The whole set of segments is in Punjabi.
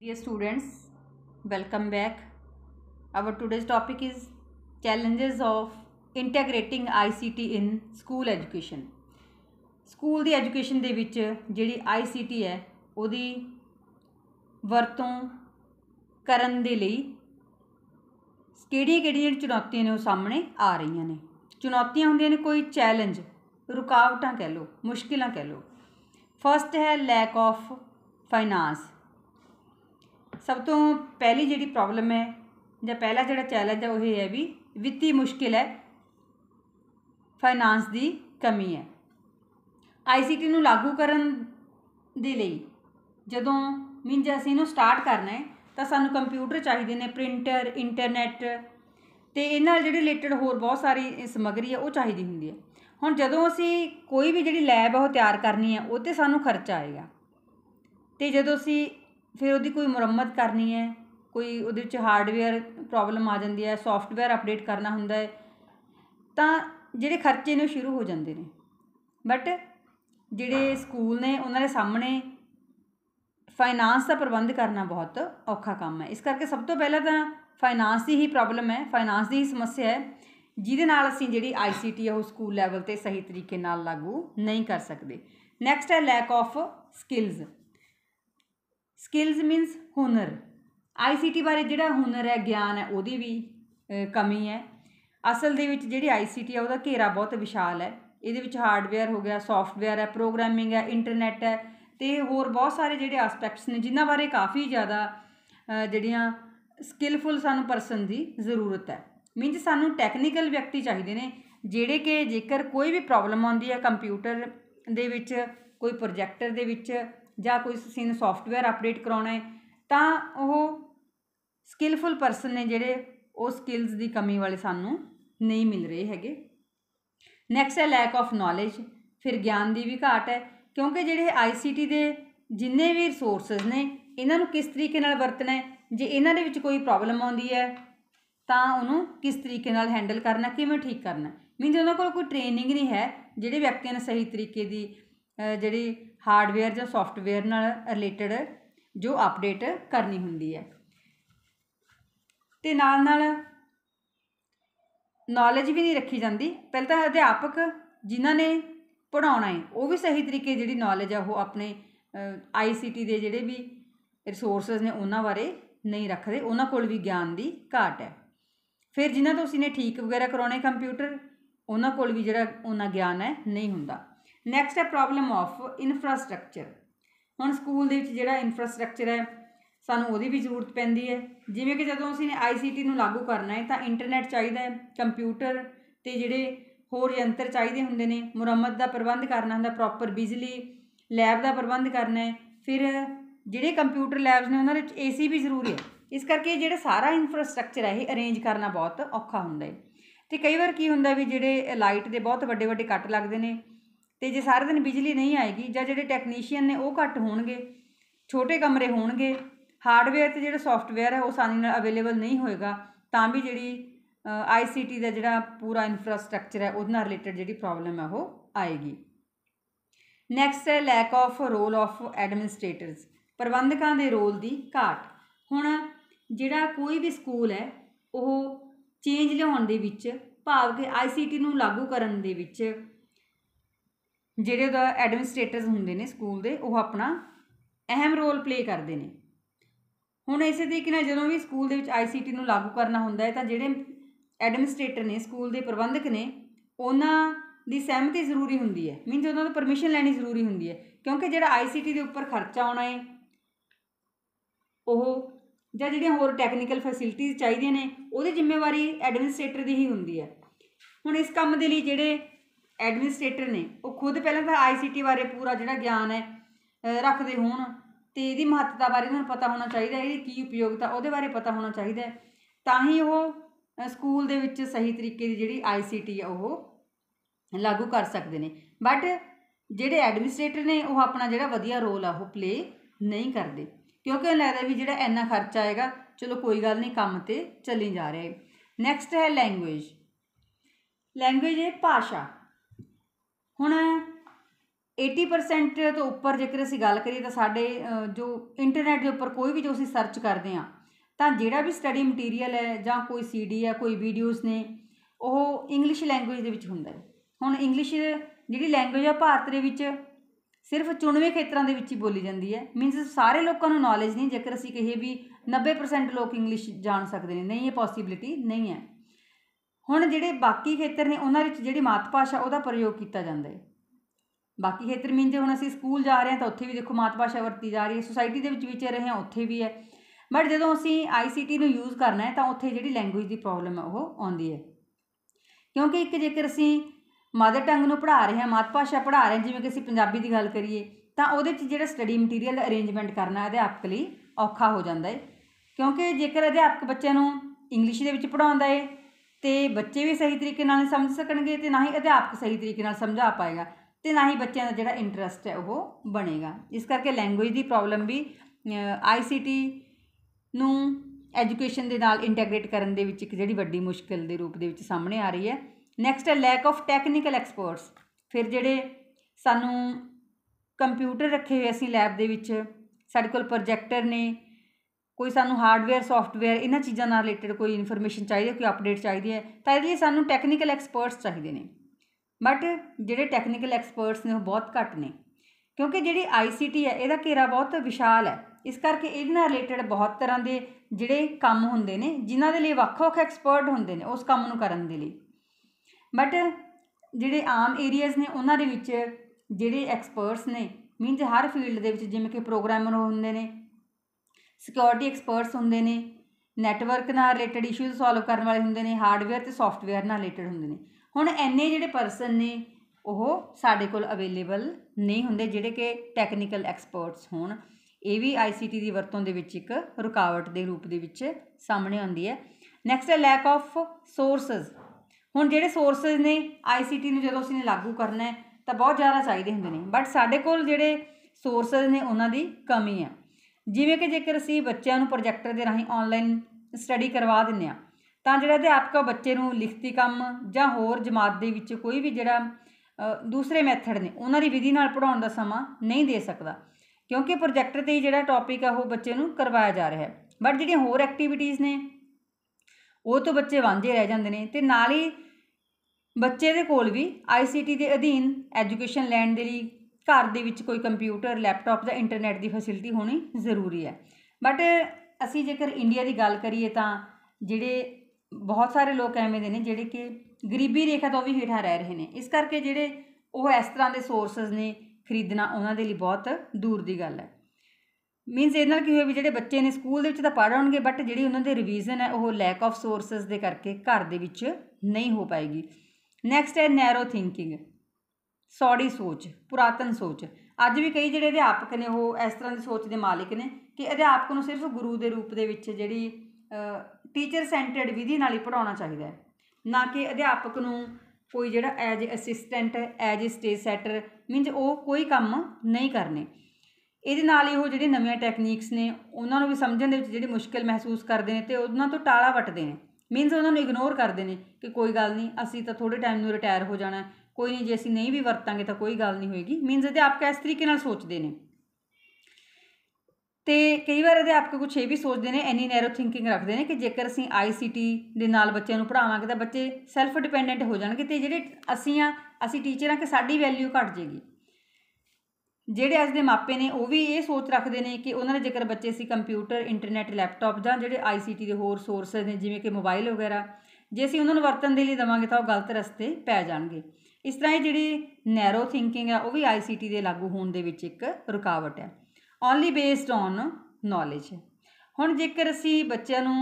Dear students, welcome back. Our today's topic is challenges of integrating ICT in school education. School ਦੀ ਐਜੂਕੇਸ਼ਨ ਦੇ ਵਿੱਚ ਜਿਹੜੀ ICT ਹੈ ਉਹਦੀ ਵਰਤੋਂ ਕਰਨ ਦੇ ਲਈ ਕਿਹੜੀਆਂ ਕਿਹੜੀਆਂ ਚੁਣੌਤੀਆਂ ਨੇ ਉਹ ਸਾਹਮਣੇ ਆ ਰਹੀਆਂ ਨੇ ਚੁਣੌਤੀਆਂ ਹੁੰਦੀਆਂ ਨੇ ਕੋਈ ਚੈਲੰਜ ਰੁਕਾਵਟਾਂ ਕਹਿ ਲਓ ਮੁਸ਼ਕਿਲਾਂ ਕਹਿ ਲਓ ਫਸਟ ਹੈ ਲੈਕ ਆਫ ਫਾਈਨਾਂਸ ਸਭ ਤੋਂ ਪਹਿਲੀ ਜਿਹੜੀ ਪ੍ਰੋਬਲਮ ਹੈ ਜਾਂ ਪਹਿਲਾ ਜਿਹੜਾ ਚੈਲੰਜ ਹੈ ਉਹ ਇਹ ਹੈ ਵੀ ਵਿੱਤੀ ਮੁਸ਼ਕਿਲ ਹੈ ਫਾਈਨਾਂਸ ਦੀ ਕਮੀ ਹੈ ਆਈਸੀਟੀ ਨੂੰ ਲਾਗੂ ਕਰਨ ਦੇ ਲਈ ਜਦੋਂ ਜੇ ਅਸੀਂ ਇਹਨੂੰ ਸਟਾਰਟ ਕਰਨਾ ਹੈ ਤਾਂ ਸਾਨੂੰ ਕੰਪਿਊਟਰ ਚਾਹੀਦੇ ਨੇ ਪ੍ਰਿੰਟਰ ਇੰਟਰਨੈਟ ਤੇ ਇਹ ਨਾਲ ਜਿਹੜੇ ਰਿਲੇਟਡ ਹੋਰ ਬਹੁਤ ਸਾਰੀ ਸਮੱਗਰੀ ਹੈ ਉਹ ਚਾਹੀਦੀ ਹੁੰਦੀ ਹੈ ਹੁਣ ਜਦੋਂ ਅਸੀਂ ਕੋਈ ਵੀ ਜਿਹੜੀ ਲੈਬ ਉਹ ਤਿਆਰ ਕਰਨੀ ਹੈ ਉਹ ਤੇ ਸਾਨੂੰ ਖਰਚਾ ਆਏਗਾ ਤੇ ਜਦੋਂ ਅਸੀਂ ਫਿਰ ਉਹਦੀ ਕੋਈ ਮੁਰੰਮਤ ਕਰਨੀ ਹੈ ਕੋਈ ਉਹਦੇ ਵਿੱਚ ਹਾਰਡਵੇਅਰ ਪ੍ਰੋਬਲਮ ਆ ਜਾਂਦੀ ਹੈ ਸੌਫਟਵੇਅਰ ਅਪਡੇਟ ਕਰਨਾ ਹੁੰਦਾ ਹੈ ਤਾਂ ਜਿਹੜੇ ਖਰਚੇ ਨੇ ਉਹ ਸ਼ੁਰੂ ਹੋ ਜਾਂਦੇ ਨੇ ਬਟ ਜਿਹੜੇ ਸਕੂਲ ਨੇ ਉਹਨਾਂ ਦੇ ਸਾਹਮਣੇ ਫਾਈਨਾਂਸ ਦਾ ਪ੍ਰਬੰਧ ਕਰਨਾ ਬਹੁਤ ਔਖਾ ਕੰਮ ਹੈ ਇਸ ਕਰਕੇ ਸਭ ਤੋਂ ਪਹਿਲਾਂ ਤਾਂ ਫਾਈਨਾਂਸ ਦੀ ਹੀ ਪ੍ਰੋਬਲਮ ਹੈ ਫਾਈਨਾਂਸ ਦੀ ਹੀ ਸਮੱਸਿਆ ਹੈ ਜਿਹਦੇ ਨਾਲ ਅਸੀਂ ਜਿਹੜੀ ਆਈਸੀਟੀ ਉਹ ਸਕੂਲ ਲੈਵਲ ਤੇ ਸਹੀ ਤਰੀਕੇ ਨਾਲ ਲਾਗੂ ਨਹੀਂ ਕਰ ਸਕਦੇ ਨੈਕਸਟ ਹੈ lack of skills skills means ਹੁਨਰ ਆਈਸੀਟੀ ਬਾਰੇ ਜਿਹੜਾ ਹੁਨਰ ਹੈ ਗਿਆਨ ਹੈ ਉਹਦੀ ਵੀ ਕਮੀ ਹੈ ਅਸਲ ਦੇ ਵਿੱਚ ਜਿਹੜੀ ਆਈਸੀਟੀ ਆ ਉਹਦਾ ਘੇਰਾ ਬਹੁਤ ਵਿਸ਼ਾਲ ਹੈ ਇਹਦੇ ਵਿੱਚ ਹਾਰਡਵੇਅਰ ਹੋ ਗਿਆ ਸੌਫਟਵੇਅਰ ਹੈ ਪ੍ਰੋਗਰਾਮਿੰਗ ਹੈ ਇੰਟਰਨੈਟ ਹੈ ਤੇ ਹੋਰ ਬਹੁਤ ਸਾਰੇ ਜਿਹੜੇ ਐਸਪੈਕਟਸ ਨੇ ਜਿਨ੍ਹਾਂ ਬਾਰੇ ਕਾਫੀ ਜ਼ਿਆਦਾ ਜਿਹੜੀਆਂ ਸਕਿਲਫੁਲ ਸਾਨੂੰ ਪਰਸਨ ਦੀ ਜ਼ਰੂਰਤ ਹੈ ਮੀਨਸ ਸਾਨੂੰ ਟੈਕਨੀਕਲ ਵਿਅਕਤੀ ਚਾਹੀਦੇ ਨੇ ਜਿਹੜੇ ਕਿ ਜੇਕਰ ਕੋਈ ਵੀ ਪ੍ਰੋਬਲਮ ਆਉਂਦੀ ਹੈ ਕੰਪਿਊਟਰ ਦੇ ਵਿੱਚ ਕੋਈ ਪ੍ਰੋਜੈਕਟਰ ਦੇ ਵਿੱਚ ਜਾਂ ਕੋਈ ਤੁਸੀਂ ਸੌਫਟਵੇਅਰ ਅਪਡੇਟ ਕਰਾਉਣਾ ਹੈ ਤਾਂ ਉਹ ਸਕਿਲਫੁਲ ਪਰਸਨ ਨੇ ਜਿਹੜੇ ਉਹ ਸਕਿਲਸ ਦੀ ਕਮੀ ਵਾਲੇ ਸਾਨੂੰ ਨਹੀਂ ਮਿਲ ਰਹੇ ਹੈਗੇ ਨੈਕਸਟ ਹੈ ਲੈਕ ਆਫ ਨੌਲੇਜ ਫਿਰ ਗਿਆਨ ਦੀ ਵੀ ਘਾਟ ਹੈ ਕਿਉਂਕਿ ਜਿਹੜੇ ਆਈਸੀਟੀ ਦੇ ਜਿੰਨੇ ਵੀ ਰਿਸੋਰਸਸ ਨੇ ਇਹਨਾਂ ਨੂੰ ਕਿਸ ਤਰੀਕੇ ਨਾਲ ਵਰਤਣਾ ਹੈ ਜੇ ਇਹਨਾਂ ਦੇ ਵਿੱਚ ਕੋਈ ਪ੍ਰੋਬਲਮ ਆਉਂਦੀ ਹੈ ਤਾਂ ਉਹਨੂੰ ਕਿਸ ਤਰੀਕੇ ਨਾਲ ਹੈਂਡਲ ਕਰਨਾ ਕਿਵੇਂ ਠੀਕ ਕਰਨਾ ਮੀਨਜ਼ ਉਹਨਾਂ ਕੋਲ ਕੋਈ ਟ੍ਰੇਨਿੰਗ ਨਹੀਂ ਹੈ ਜਿਹੜੇ ਵਿਅਕਤੀਆਂ ਨੇ ਸਹੀ ਤਰੀਕੇ ਦੀ ਜਿਹੜੀ ਹਾਰਡਵੇਅਰ ਜਾਂ ਸੌਫਟਵੇਅਰ ਨਾਲ ਰਿਲੇਟਡ ਜੋ ਅਪਡੇਟ ਕਰਨੀ ਹੁੰਦੀ ਹੈ ਤੇ ਨਾਲ ਨਾਲ ਨੌਲੇਜ ਵੀ ਨਹੀਂ ਰੱਖੀ ਜਾਂਦੀ ਪਹਿਲਾਂ ਤਾਂ ਅਧਿਆਪਕ ਜਿਨ੍ਹਾਂ ਨੇ ਪੜਾਉਣਾ ਹੈ ਉਹ ਵੀ ਸਹੀ ਤਰੀਕੇ ਜਿਹੜੀ ਨੌਲੇਜ ਆ ਉਹ ਆਪਣੇ ਆਈਸੀਟੀ ਦੇ ਜਿਹੜੇ ਵੀ ਰਿਸੋਰਸਸ ਨੇ ਉਹਨਾਂ ਬਾਰੇ ਨਹੀਂ ਰੱਖਦੇ ਉਹਨਾਂ ਕੋਲ ਵੀ ਗਿਆਨ ਦੀ ਘਾਟ ਹੈ ਫਿਰ ਜਿਨ੍ਹਾਂ ਤੋਂ ਅਸੀਂ ਨੇ ਠੀਕ ਵਗੈਰਾ ਕਰਾਉਣੇ ਕੰਪਿਊਟਰ ਉਹਨਾਂ ਕੋਲ ਵੀ ਜਿਹੜਾ ਉਹਨਾਂ ਗਿਆਨ ਹੈ ਨਹੀਂ ਹੁੰਦਾ ਨੈਕਸਟ ਹੈ ਪ੍ਰੋਬਲਮ ਆਫ ਇਨਫਰਾਸਟ੍ਰਕਚਰ ਹੁਣ ਸਕੂਲ ਦੇ ਵਿੱਚ ਜਿਹੜਾ ਇਨਫਰਾਸਟ੍ਰਕਚਰ ਹੈ ਸਾਨੂੰ ਉਹਦੀ ਵੀ ਜ਼ਰੂਰਤ ਪੈਂਦੀ ਹੈ ਜਿਵੇਂ ਕਿ ਜਦੋਂ ਅਸੀਂ ਆਈਸੀਟੀ ਨੂੰ ਲਾਗੂ ਕਰਨਾ ਹੈ ਤਾਂ ਇੰਟਰਨੈਟ ਚਾਹੀਦਾ ਹੈ ਕੰਪਿਊਟਰ ਤੇ ਜਿਹੜੇ ਹੋਰ ਯੰਤਰ ਚਾਹੀਦੇ ਹੁੰਦੇ ਨੇ ਮੁਰੰਮਤ ਦਾ ਪ੍ਰਬੰਧ ਕਰਨਾ ਹੁੰਦਾ ਪ੍ਰੋਪਰ ਬਿਜਲੀ ਲੈਬ ਦਾ ਪ੍ਰਬੰਧ ਕਰਨਾ ਹੈ ਫਿਰ ਜਿਹੜੇ ਕੰਪਿਊਟਰ ਲੈਬਸ ਨੇ ਉਹਨਾਂ ਦੇ ਵਿੱਚ ਏਸੀ ਵੀ ਜ਼ਰੂਰੀ ਹੈ ਇਸ ਕਰਕੇ ਜਿਹੜਾ ਸਾਰਾ ਇਨਫਰਾਸਟ੍ਰਕਚਰ ਹੈ ਇਹ ਅਰੇਂਜ ਕਰਨਾ ਬਹੁਤ ਔਖਾ ਹੁੰਦਾ ਹੈ ਤੇ ਕਈ ਵਾਰ ਕੀ ਹੁੰਦਾ ਵੀ ਜਿਹੜੇ ਲਾਈਟ ਦੇ ਬਹੁਤ ਵੱਡੇ ਵੱਡੇ ਕੱਟ ਲੱਗਦੇ ਨੇ ਤੇ ਜੇ ਸਾਰੇ ਦਿਨ ਬਿਜਲੀ ਨਹੀਂ ਆਏਗੀ ਜਾਂ ਜਿਹੜੇ ਟੈਕਨੀਸ਼ੀਅਨ ਨੇ ਉਹ ਘੱਟ ਹੋਣਗੇ ਛੋਟੇ ਕਮਰੇ ਹੋਣਗੇ ਹਾਰਡਵੇਅਰ ਤੇ ਜਿਹੜਾ ਸੌਫਟਵੇਅਰ ਹੈ ਉਹ ਸਾਨੀ ਨਾਲ ਅਵੇਲੇਬਲ ਨਹੀਂ ਹੋਏਗਾ ਤਾਂ ਵੀ ਜਿਹੜੀ ਆਈਸੀਟੀ ਦਾ ਜਿਹੜਾ ਪੂਰਾ ਇਨਫਰਾਸਟ੍ਰਕਚਰ ਹੈ ਉਹਦੇ ਨਾਲ ਰਿਲੇਟਡ ਜਿਹੜੀ ਪ੍ਰੋਬਲਮ ਹੈ ਉਹ ਆਏਗੀ ਨੈਕਸਟ ਹੈ lack of role of administrators ਪ੍ਰਬੰਧਕਾਂ ਦੇ ਰੋਲ ਦੀ ਘਾਟ ਹੁਣ ਜਿਹੜਾ ਕੋਈ ਵੀ ਸਕੂਲ ਹੈ ਉਹ ਚੇਂਜ ਲਿਆਉਣ ਦੇ ਵਿੱਚ ਭਾਵ ਕਿ ਆਈਸੀਟੀ ਨੂੰ ਲਾਗੂ ਕਰਨ ਦੇ ਵਿੱਚ ਜਿਹੜੇ ਉਹਦਾ ਐਡਮਿਨਿਸਟ੍ਰੇਟਰਸ ਹੁੰਦੇ ਨੇ ਸਕੂਲ ਦੇ ਉਹ ਆਪਣਾ ਅਹਿਮ ਰੋਲ ਪਲੇ ਕਰਦੇ ਨੇ ਹੁਣ ਇਸੇ ਤਰੀਕੇ ਨਾਲ ਜਦੋਂ ਵੀ ਸਕੂਲ ਦੇ ਵਿੱਚ ਆਈਸੀਟੀ ਨੂੰ ਲਾਗੂ ਕਰਨਾ ਹੁੰਦਾ ਹੈ ਤਾਂ ਜਿਹੜੇ ਐਡਮਿਨਿਸਟ੍ਰੇਟਰ ਨੇ ਸਕੂਲ ਦੇ ਪ੍ਰਬੰਧਕ ਨੇ ਉਹਨਾਂ ਦੀ ਸਹਿਮਤੀ ਜ਼ਰੂਰੀ ਹੁੰਦੀ ਹੈ ਮੀਨਸ ਉਹਨਾਂ ਤੋਂ ਪਰਮਿਸ਼ਨ ਲੈਣੀ ਜ਼ਰੂਰੀ ਹੁੰਦੀ ਹੈ ਕਿਉਂਕਿ ਜਿਹੜਾ ਆਈਸੀਟੀ ਦੇ ਉੱਪਰ ਖਰਚਾ ਆਉਣਾ ਹੈ ਉਹ ਜਾਂ ਜਿਹੜੀਆਂ ਹੋਰ ਟੈਕਨੀਕਲ ਫੈਸਿਲਿਟੀਆਂ ਚਾਹੀਦੀਆਂ ਨੇ ਉਹਦੀ ਜ਼ਿੰਮੇਵਾਰੀ ਐਡਮਿਨਿਸਟ੍ਰੇਟਰ ਦੀ ਹੀ ਹੁੰਦੀ ਹੈ ਹੁਣ ਇਸ ਕੰਮ ਦੇ ਲਈ ਜਿਹੜੇ ਐਡਮਿਨਿਸਟ੍ਰੇਟਰ ਨੇ ਉਹ ਖੁਦ ਪਹਿਲਾਂ ਤਾਂ ਆਈਸੀਟੀ ਬਾਰੇ ਪੂਰਾ ਜਿਹੜਾ ਗਿਆਨ ਹੈ ਰੱਖਦੇ ਹੋਣ ਤੇ ਇਹਦੀ ਮਹੱਤਤਾ ਬਾਰੇ ਉਹਨਾਂ ਨੂੰ ਪਤਾ ਹੋਣਾ ਚਾਹੀਦਾ ਇਹਦੀ ਕੀ ਉਪਯੋਗਤਾ ਉਹਦੇ ਬਾਰੇ ਪਤਾ ਹੋਣਾ ਚਾਹੀਦਾ ਤਾਂ ਹੀ ਉਹ ਸਕੂਲ ਦੇ ਵਿੱਚ ਸਹੀ ਤਰੀਕੇ ਦੀ ਜਿਹੜੀ ਆਈਸੀਟੀ ਆ ਉਹ ਲਾਗੂ ਕਰ ਸਕਦੇ ਨੇ ਬਟ ਜਿਹੜੇ ਐਡਮਿਨਿਸਟ੍ਰੇਟਰ ਨੇ ਉਹ ਆਪਣਾ ਜਿਹੜਾ ਵਧੀਆ ਰੋਲ ਆ ਉਹ ਪਲੇ ਨਹੀਂ ਕਰਦੇ ਕਿਉਂਕਿ ਉਹ ਲੱਗਦਾ ਵੀ ਜਿਹੜਾ ਇੰਨਾ ਖਰਚਾ ਆਏਗਾ ਚਲੋ ਕੋਈ ਗੱਲ ਨਹੀਂ ਕੰਮ ਤੇ ਚੱਲੀ ਜਾ ਰਿਹਾ ਹੈ ਨੈਕਸਟ ਹੈ ਲੈਂਗੁਏਜ ਲੈਂਗੁਏਜ ਹੈ ਭਾਸ਼ਾ ਹੁਣ 80% ਤੋਂ ਉੱਪਰ ਜੇਕਰ ਅਸੀਂ ਗੱਲ ਕਰੀਏ ਤਾਂ ਸਾਡੇ ਜੋ ਇੰਟਰਨੈਟ ਦੇ ਉੱਪਰ ਕੋਈ ਵੀ ਜੋ ਅਸੀਂ ਸਰਚ ਕਰਦੇ ਆ ਤਾਂ ਜਿਹੜਾ ਵੀ ਸਟੱਡੀ ਮਟੀਰੀਅਲ ਹੈ ਜਾਂ ਕੋਈ ਸੀਡੀ ਹੈ ਕੋਈ ਵੀਡੀਓਜ਼ ਨੇ ਉਹ ਇੰਗਲਿਸ਼ ਲੈਂਗੁਏਜ ਦੇ ਵਿੱਚ ਹੁੰਦਾ ਹੈ ਹੁਣ ਇੰਗਲਿਸ਼ ਜਿਹੜੀ ਲੈਂਗੁਏਜ ਆ ਭਾਰਤ ਦੇ ਵਿੱਚ ਸਿਰਫ ਚੁਣਵੇਂ ਖੇਤਰਾਂ ਦੇ ਵਿੱਚ ਹੀ ਬੋਲੀ ਜਾਂਦੀ ਹੈ ਮੀਨਸ ਸਾਰੇ ਲੋਕਾਂ ਨੂੰ ਨੌਲੇਜ ਨਹੀਂ ਜੇਕਰ ਅਸੀਂ ਕਹੀਏ ਵੀ 90% ਲੋਕ ਇੰਗਲਿਸ਼ ਜਾਣ ਸਕਦੇ ਨੇ ਨਹੀਂ ਇਹ ਪੋਸਿਬਿਲਿਟੀ ਨਹੀਂ ਹੈ ਹੁਣ ਜਿਹੜੇ ਬਾਕੀ ਖੇਤਰ ਨੇ ਉਹਨਾਂ ਵਿੱਚ ਜਿਹੜੀ ਮਾਤ ਭਾਸ਼ਾ ਉਹਦਾ ਪ੍ਰਯੋਗ ਕੀਤਾ ਜਾਂਦਾ ਹੈ ਬਾਕੀ ਖੇਤਰ ਮੀਨ ਜੇ ਹੁਣ ਅਸੀਂ ਸਕੂਲ ਜਾ ਰਹੇ ਹਾਂ ਤਾਂ ਉੱਥੇ ਵੀ ਦੇਖੋ ਮਾਤ ਭਾਸ਼ਾ ਵਰਤੀ ਜਾ ਰਹੀ ਹੈ ਸੋਸਾਇਟੀ ਦੇ ਵਿੱਚ ਵਿਚਰ ਰਹੇ ਹਾਂ ਉੱਥੇ ਵੀ ਹੈ ਬਟ ਜਦੋਂ ਅਸੀਂ ਆਈਸੀਟੀ ਨੂੰ ਯੂਜ਼ ਕਰਨਾ ਹੈ ਤਾਂ ਉੱਥੇ ਜਿਹੜੀ ਲੈਂਗੁਏਜ ਦੀ ਪ੍ਰੋਬਲਮ ਹੈ ਉਹ ਆਉਂਦੀ ਹੈ ਕਿਉਂਕਿ ਇੱਕ ਜੇਕਰ ਅਸੀਂ ਮਦਰ ਟੰਗ ਨੂੰ ਪੜ੍ਹਾ ਰਹੇ ਹਾਂ ਮਾਤ ਭਾਸ਼ਾ ਪੜ੍ਹਾ ਰਹੇ ਹਾਂ ਜਿਵੇਂ ਕਿ ਅਸੀਂ ਪੰਜਾਬੀ ਦੀ ਗੱਲ ਕਰੀਏ ਤਾਂ ਉਹਦੇ 'ਚ ਜਿਹੜਾ ਸਟੱਡੀ ਮਟੀਰੀਅਲ ਅਰੇਂਜਮੈਂਟ ਕਰਨਾ ਅਧਿਆਪਕ ਲਈ ਔਖਾ ਹੋ ਜਾਂਦਾ ਹੈ ਕਿਉਂਕਿ ਜੇਕਰ ਅਧਿਆਪਕ ਬੱਚਿਆਂ ਨੂੰ ਇੰਗਲਿਸ਼ ਦੇ ਵਿੱਚ ਪੜਾਉਂਦਾ ਹੈ ਤੇ ਬੱਚੇ ਵੀ ਸਹੀ ਤਰੀਕੇ ਨਾਲ ਸਮਝ ਸਕਣਗੇ ਤੇ ਨਾ ਹੀ ਅਧਿਆਪਕ ਸਹੀ ਤਰੀਕੇ ਨਾਲ ਸਮਝਾ ਪਾਏਗਾ ਤੇ ਨਾ ਹੀ ਬੱਚਿਆਂ ਦਾ ਜਿਹੜਾ ਇੰਟਰਸਟ ਹੈ ਉਹ ਬਣੇਗਾ ਇਸ ਕਰਕੇ ਲੈਂਗੁਏਜ ਦੀ ਪ੍ਰੋਬਲਮ ਵੀ ਆਈਸੀਟੀ ਨੂੰ ਐਜੂਕੇਸ਼ਨ ਦੇ ਨਾਲ ਇੰਟੀਗ੍ਰੇਟ ਕਰਨ ਦੇ ਵਿੱਚ ਇੱਕ ਜਿਹੜੀ ਵੱਡੀ ਮੁਸ਼ਕਲ ਦੇ ਰੂਪ ਦੇ ਵਿੱਚ ਸਾਹਮਣੇ ਆ ਰਹੀ ਹੈ ਨੈਕਸਟ ਹੈ ਲੈਕ ਆਫ ਟੈਕਨੀਕਲ ਐਕਸਪਰਟਸ ਫਿਰ ਜਿਹੜੇ ਸਾਨੂੰ ਕੰਪਿਊਟਰ ਰੱਖੇ ਹੋਏ ਅਸੀਂ ਲੈਬ ਦੇ ਵਿੱਚ ਸਾਡੇ ਕੋਲ ਪ੍ਰੋਜੈਕਟਰ ਨੇ ਕੋਈ ਸਾਨੂੰ ਹਾਰਡਵੇਅਰ ਸੌਫਟਵੇਅਰ ਇਹਨਾਂ ਚੀਜ਼ਾਂ ਨਾਲ ਰਿਲੇਟਡ ਕੋਈ ਇਨਫੋਰਮੇਸ਼ਨ ਚਾਹੀਦੀ ਹੈ ਕੋਈ ਅਪਡੇਟ ਚਾਹੀਦੀ ਹੈ ਤਾਂ ਇਹਦੇ ਲਈ ਸਾਨੂੰ ਟੈਕਨੀਕਲ ਐਕਸਪਰਟਸ ਚਾਹੀਦੇ ਨੇ ਬਟ ਜਿਹੜੇ ਟੈਕਨੀਕਲ ਐਕਸਪਰਟਸ ਨੇ ਉਹ ਬਹੁਤ ਘੱਟ ਨੇ ਕਿਉਂਕਿ ਜਿਹੜੀ ਆਈਸੀਟੀ ਹੈ ਇਹਦਾ ਘੇਰਾ ਬਹੁਤ ਵਿਸ਼ਾਲ ਹੈ ਇਸ ਕਰਕੇ ਇਹਦੇ ਨਾਲ ਰਿਲੇਟਡ ਬਹੁਤ ਤਰ੍ਹਾਂ ਦੇ ਜਿਹੜੇ ਕੰਮ ਹੁੰਦੇ ਨੇ ਜਿਨ੍ਹਾਂ ਦੇ ਲਈ ਵੱਖ-ਵੱਖ ਐਕਸਪਰਟ ਹੁੰਦੇ ਨੇ ਉਸ ਕੰਮ ਨੂੰ ਕਰਨ ਦੇ ਲਈ ਬਟ ਜਿਹੜੇ ਆਮ ਏਰੀਆਜ਼ ਨੇ ਉਹਨਾਂ ਦੇ ਵਿੱਚ ਜਿਹੜੇ ਐਕਸਪਰਟਸ ਨੇ ਮੀਨਜ਼ ਹਰ ਫੀਲਡ ਦੇ ਵਿੱਚ ਜਿਵੇਂ ਕਿ ਪ੍ਰੋਗਰਾਮਰ ਹੁੰਦੇ ਨੇ ਸਿਕਿਉਰਿਟੀ ਐਕਸਪਰਟਸ ਹੁੰਦੇ ਨੇ ਨੈਟਵਰਕ ਨਾਲ ਰਿਲੇਟਡ ਇਸ਼ੂਜ਼ ਸੋਲਵ ਕਰਨ ਵਾਲੇ ਹੁੰਦੇ ਨੇ ਹਾਰਡਵੇਅਰ ਤੇ ਸੌਫਟਵੇਅਰ ਨਾਲ ਰਿਲੇਟਡ ਹੁੰਦੇ ਨੇ ਹੁਣ ਐਨੇ ਜਿਹੜੇ ਪਰਸਨ ਨੇ ਉਹ ਸਾਡੇ ਕੋਲ ਅਵੇਲੇਬਲ ਨਹੀਂ ਹੁੰਦੇ ਜਿਹੜੇ ਕਿ ਟੈਕਨੀਕਲ ਐਕਸਪਰਟਸ ਹੋਣ ਇਹ ਵੀ ਆਈਸੀਟੀ ਦੀ ਵਰਤੋਂ ਦੇ ਵਿੱਚ ਇੱਕ ਰੁਕਾਵਟ ਦੇ ਰੂਪ ਦੇ ਵਿੱਚ ਸਾਹਮਣੇ ਆਉਂਦੀ ਹੈ ਨੈਕਸਟ ਹੈ ਲੈਕ ਆਫ ਸੋਰਸਸ ਹੁਣ ਜਿਹੜੇ ਸੋਰਸਸ ਨੇ ਆਈਸੀਟੀ ਨੂੰ ਜਦੋਂ ਅਸੀਂ ਲਾਗੂ ਕਰਨਾ ਹੈ ਤਾਂ ਬਹੁਤ ਜ਼ਿਆਦਾ ਚਾਹੀਦੇ ਹੁੰਦੇ ਨੇ ਬਟ ਸਾਡੇ ਕੋਲ ਜਿਹੜੇ ਸੋਰਸਸ ਨੇ ਉਹਨਾਂ ਦੀ ਕਮੀ ਹੈ ਜਿਵੇਂ ਕਿ ਜੇਕਰ ਅਸੀਂ ਬੱਚਿਆਂ ਨੂੰ ਪ੍ਰੋਜੈਕਟਰ ਦੇ ਰਾਹੀਂ ਆਨਲਾਈਨ ਸਟੱਡੀ ਕਰਵਾ ਦਿੰਦੇ ਆ ਤਾਂ ਜਿਹੜਾ ਅਧਿਆਪਕ ਉਹ ਬੱਚੇ ਨੂੰ ਲਿਖਤੀ ਕੰਮ ਜਾਂ ਹੋਰ ਜਮਾਤ ਦੇ ਵਿੱਚ ਕੋਈ ਵੀ ਜਿਹੜਾ ਦੂਸਰੇ ਮੈਥਡ ਨੇ ਉਹਨਾਂ ਦੀ ਵਿਧੀ ਨਾਲ ਪੜਾਉਣ ਦਾ ਸਮਾਂ ਨਹੀਂ ਦੇ ਸਕਦਾ ਕਿਉਂਕਿ ਪ੍ਰੋਜੈਕਟਰ ਤੇ ਹੀ ਜਿਹੜਾ ਟੌਪਿਕ ਆ ਉਹ ਬੱਚੇ ਨੂੰ ਕਰਵਾਇਆ ਜਾ ਰਿਹਾ ਹੈ ਬਟ ਜਿਹੜੀਆਂ ਹੋਰ ਐਕਟੀਵਿਟੀਆਂ ਨੇ ਉਹ ਤੋਂ ਬੱਚੇ ਵਾਂਝੇ ਰਹਿ ਜਾਂਦੇ ਨੇ ਤੇ ਨਾਲ ਹੀ ਬੱਚੇ ਦੇ ਕੋਲ ਵੀ ਆਈਸੀਟੀ ਦੇ ਅਧੀਨ ਐਜੂਕੇਸ਼ਨ ਲੈਣ ਦੇ ਲਈ ਘਰ ਦੇ ਵਿੱਚ ਕੋਈ ਕੰਪਿਊਟਰ ਲੈਪਟਾਪ ਜਾਂ ਇੰਟਰਨੈਟ ਦੀ ਫੈਸਿਲਿਟੀ ਹੋਣੀ ਜ਼ਰੂਰੀ ਹੈ ਬਟ ਅਸੀਂ ਜੇਕਰ ਇੰਡੀਆ ਦੀ ਗੱਲ ਕਰੀਏ ਤਾਂ ਜਿਹੜੇ ਬਹੁਤ ਸਾਰੇ ਲੋਕ ਐਵੇਂ ਦੇ ਨੇ ਜਿਹੜੇ ਕਿ ਗਰੀਬੀ ਰੇਖਾ ਤੋਂ ਵੀ ਹੇਠਾਂ ਰਹਿ ਰਹੇ ਨੇ ਇਸ ਕਰਕੇ ਜਿਹੜੇ ਉਹ ਇਸ ਤਰ੍ਹਾਂ ਦੇ ਸੋਰਸਸ ਨੇ ਖਰੀਦਣਾ ਉਹਨਾਂ ਦੇ ਲਈ ਬਹੁਤ ਦੂਰ ਦੀ ਗੱਲ ਹੈ ਮੀਨਸ ਇਹ ਨਾਲ ਕੀ ਹੋਇਆ ਵੀ ਜਿਹੜੇ ਬੱਚੇ ਨੇ ਸਕੂਲ ਦੇ ਵਿੱਚ ਤਾਂ ਪੜਾਉਣਗੇ ਬਟ ਜਿਹੜੀ ਉਹਨਾਂ ਦੇ ਰਿਵੀਜ਼ਨ ਹੈ ਉਹ ਲੈਕ ਆਫ ਸੋਰਸਸ ਦੇ ਕਰਕੇ ਘਰ ਦੇ ਵਿੱਚ ਨਹੀਂ ਹੋ ਪਾਏਗੀ ਨੈਕਸਟ ਹੈ ਨੈਰੋ ਥਿੰਕਿੰਗ ਸੌੜੀ ਸੋਚ ਪੁਰਾਤਨ ਸੋਚ ਅੱਜ ਵੀ ਕਈ ਜਿਹੜੇ ਅਧਿਆਪਕ ਨੇ ਉਹ ਇਸ ਤਰ੍ਹਾਂ ਦੀ ਸੋਚ ਦੇ ਮਾਲਕ ਨੇ ਕਿ ਅਧਿਆਪਕ ਨੂੰ ਸਿਰਫ ਗੁਰੂ ਦੇ ਰੂਪ ਦੇ ਵਿੱਚ ਜਿਹੜੀ ਟੀਚਰ ਸੈਂਟਰਡ ਵਿਧੀ ਨਾਲ ਹੀ ਪੜਾਉਣਾ ਚਾਹੀਦਾ ਹੈ ਨਾ ਕਿ ਅਧਿਆਪਕ ਨੂੰ ਕੋਈ ਜਿਹੜਾ as assistant as stage setter means ਉਹ ਕੋਈ ਕੰਮ ਨਹੀਂ ਕਰਨੇ ਇਹਦੇ ਨਾਲ ਹੀ ਉਹ ਜਿਹੜੇ ਨਵੇਂ ਟੈਕਨੀਕਸ ਨੇ ਉਹਨਾਂ ਨੂੰ ਵੀ ਸਮਝਣ ਦੇ ਵਿੱਚ ਜਿਹੜੀ ਮੁਸ਼ਕਲ ਮਹਿਸੂਸ ਕਰਦੇ ਨੇ ਤੇ ਉਹਨਾਂ ਤੋਂ ਟਾਲਾ ਵੱਟਦੇ ਨੇ ਮੀਨਸ ਉਹਨਾਂ ਨੂੰ ਇਗਨੋਰ ਕਰਦੇ ਨੇ ਕਿ ਕੋਈ ਗੱਲ ਨਹੀਂ ਅਸੀਂ ਤਾਂ ਥੋੜੇ ਟਾਈਮ ਨੂੰ ਰਿਟਾਇਰ ਹੋ ਜਾਣਾ ਕੋਈ ਨਹੀਂ ਜੇ ਅਸੀਂ ਨਹੀਂ ਵੀ ਵਰਤਾਂਗੇ ਤਾਂ ਕੋਈ ਗੱਲ ਨਹੀਂ ਹੋਏਗੀ ਮੀਨਸ ਅਧਿਆਪਕ ਇਸ ਤਰੀਕੇ ਨਾਲ ਸੋਚਦੇ ਨੇ ਤੇ ਕਈ ਵਾਰ ਅਧਿਆਪਕ ਕੁਝ ਇਹ ਵੀ ਸੋਚਦੇ ਨੇ ਐਨੀ ਨੈਰੋ ਥਿੰਕਿੰਗ ਰੱਖਦੇ ਨੇ ਕਿ ਜੇਕਰ ਅਸੀਂ ਆਈਸੀਟੀ ਦੇ ਨਾਲ ਬੱਚਿਆਂ ਨੂੰ ਪੜਾਵਾਂਗੇ ਤਾਂ ਬੱਚੇ ਸੈਲਫ ਡਿਪੈਂਡੈਂਟ ਹੋ ਜਾਣਗੇ ਤੇ ਜਿਹੜੇ ਅਸੀਂ ਆ ਅਸੀਂ ਟੀਚਰਾਂ ਕਿ ਸਾਡੀ ਵੈਲਿਊ ਘਟ ਜੇਗੀ ਜਿਹੜੇ ਅੱਜ ਦੇ ਮਾਪੇ ਨੇ ਉਹ ਵੀ ਇਹ ਸੋਚ ਰੱਖਦੇ ਨੇ ਕਿ ਉਹਨਾਂ ਦੇ ਜੇਕਰ ਬੱਚੇ ਅਸੀਂ ਕੰਪਿਊਟਰ ਇੰਟਰਨੈਟ ਲੈਪਟਾਪ ਜਾਂ ਜਿਹੜੇ ਆਈਸੀਟੀ ਦੇ ਹੋਰ ਸੋਰਸਸ ਨੇ ਜਿਵੇਂ ਕਿ ਮੋਬਾਈਲ ਵਗੈਰਾ ਜੇ ਅਸੀਂ ਉਹਨਾਂ ਨੂੰ ਵਰਤਣ ਦੇ ਲਈ ਦਵਾਂਗੇ ਤਾਂ ਉਹ ਗਲਤ ਰਸਤੇ ਪੈ ਜਾਣਗੇ ਇਸ ਤਰ੍ਹਾਂ ਇਹ ਜਿਹੜੀ ਨੈਰੋ ਥਿੰਕਿੰਗ ਹੈ ਉਹ ਵੀ ਆਈਸੀਟੀ ਦੇ ਲਾਗੂ ਹੋਣ ਦੇ ਵਿੱਚ ਇੱਕ ਰੁਕਾਵਟ ਹੈ ਓਨਲੀ ਬੇਸਡ ਔਨ ਨੌਲੇਜ ਹੁਣ ਜੇਕਰ ਅਸੀਂ ਬੱਚਿਆਂ ਨੂੰ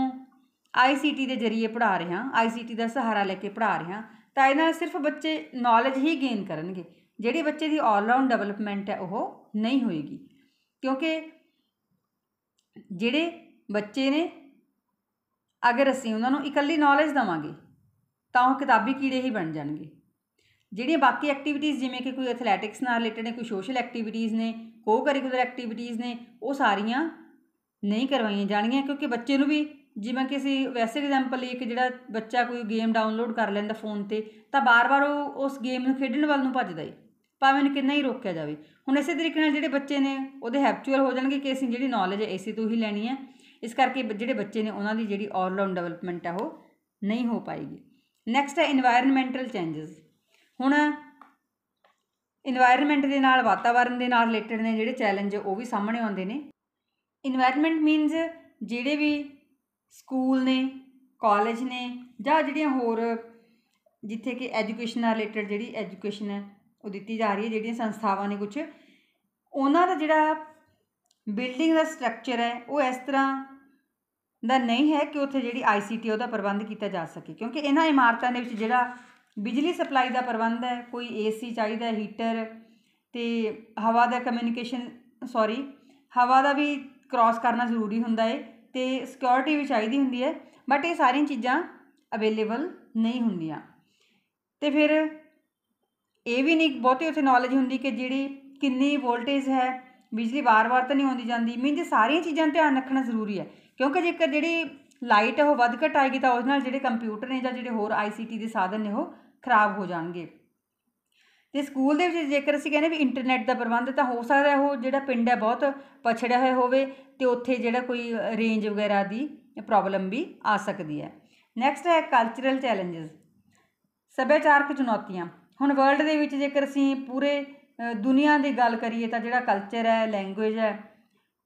ਆਈਸੀਟੀ ਦੇ ਜ਼ਰੀਏ ਪੜ੍ਹਾ ਰਹੇ ਹਾਂ ਆਈਸੀਟੀ ਦਾ ਸਹਾਰਾ ਲੈ ਕੇ ਪੜ੍ਹਾ ਰਹੇ ਹਾਂ ਤਾਂ ਇਹਨਾਂ ਨਾਲ ਸਿਰਫ ਬੱਚੇ ਨੌਲੇਜ ਹੀ ਗੇਨ ਕਰਨਗੇ ਜਿਹੜੀ ਬੱਚੇ ਦੀ ਆਲਰਾਊਂਡ ਡਿਵੈਲਪਮੈਂਟ ਹੈ ਉਹ ਨਹੀਂ ਹੋਏਗੀ ਕਿਉਂਕਿ ਜਿਹੜੇ ਬੱਚੇ ਨੇ ਅਗਰ ਅਸੀਂ ਉਹਨਾਂ ਨੂੰ ਇਕੱਲੀ ਨੌਲੇਜ ਦਵਾਂਗੇ ਤਾਂ ਉਹ ਕਿਤਾਬੀ ਕੀੜੇ ਹੀ ਬਣ ਜਾਣਗੇ ਜਿਹੜੀਆਂ ਬਾਕੀ ਐਕਟੀਵਿਟੀਆਂ ਜਿਵੇਂ ਕਿ ਕੋਈ ਐਥਲੈਟਿਕਸ ਨਾਲ ਰਿਲੇਟਡ ਨੇ ਕੋਈ ਸੋਸ਼ਲ ਐਕਟੀਵਿਟੀਆਂ ਨੇ ਕੋ ਕਰਿਕੂਲਰ ਐਕਟੀਵਿਟੀਆਂ ਨੇ ਉਹ ਸਾਰੀਆਂ ਨਹੀਂ ਕਰਵਾਈਆਂ ਜਾਣੀਆਂ ਕਿਉਂਕਿ ਬੱਚੇ ਨੂੰ ਵੀ ਜਿਵੇਂ ਕਿ ਅਸੀਂ ਵੈਸੇ ਐਗਜ਼ਾਮਪਲ ਲਈ ਕਿ ਜਿਹੜਾ ਬੱਚਾ ਕੋਈ ਗੇਮ ਡਾਊਨਲੋਡ ਕਰ ਲੈਂਦਾ ਫੋਨ ਤੇ ਤਾਂ ਬਾਰ-ਬਾਰ ਉਹ ਉਸ ਗੇਮ ਨੂੰ ਖੇਡਣ ਵੱਲ ਨੂੰ ਭੱਜਦਾ ਏ ਭਾਵੇਂ ਉਹਨੂੰ ਕਿੰਨਾ ਹੀ ਰੋਕਿਆ ਜਾਵੇ ਹੁਣ ਇਸੇ ਤਰੀਕੇ ਨਾਲ ਜਿਹੜੇ ਬੱਚੇ ਨੇ ਉਹਦੇ ਹੈਬਚੁਅਲ ਹੋ ਜਾਣਗੇ ਕਿ ਅਸੀਂ ਜਿਹੜੀ ਨੌਲੇਜ ਹੈ ਇਸੇ ਤੋਂ ਹੀ ਲੈਣੀ ਹੈ ਇਸ ਕਰਕੇ ਜਿਹੜੇ ਬੱਚੇ ਨੇ ਉਹਨਾਂ ਦੀ ਜਿਹੜੀ ਆਲ ਰਾਉਂਡ ਡਿਵੈਲਪਮੈਂਟ ਹੈ ਉਹ ਨਹੀਂ ਹੋ ਪਾਏਗੀ ਨੈਕਸਟ ਹੈ এনवायरमेंटਲ ਚੇਂजेस ਹੁਣ এনवायरमेंट ਦੇ ਨਾਲ ਵਾਤਾਵਰਣ ਦੇ ਨਾਲ ਰਿਲੇਟਡ ਨੇ ਜਿਹੜੇ ਚੈਲੰਜ ਉਹ ਵੀ ਸਾਹਮਣੇ ਆਉਂਦੇ ਨੇ এনवायरमेंट ਮੀਨਸ ਜਿਹੜੇ ਵੀ ਸਕੂਲ ਨੇ ਕਾਲਜ ਨੇ ਜਾਂ ਜਿਹੜੀਆਂ ਹੋਰ ਜਿੱਥੇ ਕਿ ਐਜੂਕੇਸ਼ਨ ਨਾਲ ਰਿਲੇਟਡ ਜਿਹੜੀ ਐਜੂਕੇਸ਼ਨ ਹੈ ਉਹ ਦਿੱਤੀ ਜਾ ਰਹੀ ਹੈ ਜਿਹੜੀਆਂ ਸੰਸਥਾਵਾਂ ਨੇ ਕੁਝ ਉਹਨਾਂ ਦਾ ਜਿਹੜਾ ਬਿਲਡਿੰਗ ਦਾ ਸਟਰਕਚਰ ਹੈ ਉਹ ਇਸ ਤਰ੍ਹਾਂ ਦਾ ਨਹੀਂ ਹੈ ਕਿ ਉੱਥੇ ਜਿਹੜੀ ਆਈਸੀਟੀ ਉਹਦਾ ਪ੍ਰਬੰਧ ਕੀਤਾ ਜਾ ਸਕੇ ਕਿਉਂਕਿ ਇਹਨਾਂ ਇਮਾਰਤਾਂ ਦੇ ਵਿੱਚ ਜਿਹੜਾ ਬਿਜਲੀ ਸਪਲਾਈ ਦਾ ਪ੍ਰਬੰਧ ਹੈ ਕੋਈ ਏਸੀ ਚਾਹੀਦਾ ਹੀਟਰ ਤੇ ਹਵਾ ਦਾ ਕਮਿਊਨੀਕੇਸ਼ਨ ਸੌਰੀ ਹਵਾ ਦਾ ਵੀ ਕ੍ਰਾਸ ਕਰਨਾ ਜ਼ਰੂਰੀ ਹੁੰਦਾ ਹੈ ਤੇ ਸਿਕਿਉਰਿਟੀ ਵੀ ਚਾਹੀਦੀ ਹੁੰਦੀ ਹੈ ਬਟ ਇਹ ਸਾਰੀਆਂ ਚੀਜ਼ਾਂ ਅਵੇਲੇਬਲ ਨਹੀਂ ਹੁੰਦੀਆਂ ਤੇ ਫਿਰ ਇਹ ਵੀ ਨਹੀਂ ਬਹੁਤੀ ਉੱਥੇ ਨੌਲੇਜ ਹੁੰਦੀ ਕਿ ਜਿਹੜੀ ਕਿੰਨੀ ਵੋਲਟੇਜ ਹੈ ਬਿਜਲੀ ਵਾਰ-ਵਾਰ ਤਾਂ ਨਹੀਂ ਆਉਂਦੀ ਜਾਂਦੀ ਮੀਨਜ਼ ਸਾਰੀਆਂ ਚੀਜ਼ਾਂ ਧਿਆਨ ਰੱਖਣਾ ਜ਼ਰੂਰੀ ਹੈ ਕਿਉਂਕਿ ਜੇਕਰ ਜਿਹੜੀ ਲਾਈਟ ਉਹ ਵੱਧ ਘਟ ਆਏਗੀ ਤਾਂ ਉਸ ਨਾਲ ਜਿਹੜੇ ਕੰਪਿਊਟਰ ਨੇ ਜਾਂ ਜਿਹੜੇ ਹੋਰ ਆਈਸੀਟੀ ਦੇ ਸਾਧਨ ਨੇ ਉਹ ਖਰਾਬ ਹੋ ਜਾਣਗੇ ਤੇ ਸਕੂਲ ਦੇ ਵਿੱਚ ਜੇਕਰ ਅਸੀਂ ਕਹਿੰਦੇ ਵੀ ਇੰਟਰਨੈਟ ਦਾ ਪ੍ਰਬੰਧ ਤਾਂ ਹੋ ਸਕਦਾ ਉਹ ਜਿਹੜਾ ਪਿੰਡ ਹੈ ਬਹੁਤ ਪਛੜਿਆ ਹੋਇਆ ਹੋਵੇ ਤੇ ਉੱਥੇ ਜਿਹੜਾ ਕੋਈ ਰੇਂਜ ਵਗੈਰਾ ਦੀ ਪ੍ਰੋਬਲਮ ਵੀ ਆ ਸਕਦੀ ਹੈ ਨੈਕਸਟ ਹੈ ਕਲਚਰਲ ਚੈਲੰਜਸ ਸੱਭਿਆਚਾਰਕ ਚੁਣੌਤੀਆਂ ਹੁਣ ਵਰਲਡ ਦੇ ਵਿੱਚ ਜੇਕਰ ਅਸੀਂ ਪੂਰੇ ਦੁਨੀਆ ਦੀ ਗੱਲ ਕਰੀਏ ਤਾਂ ਜਿਹੜਾ ਕਲਚਰ ਹੈ ਲੈਂਗੁਏਜ ਹੈ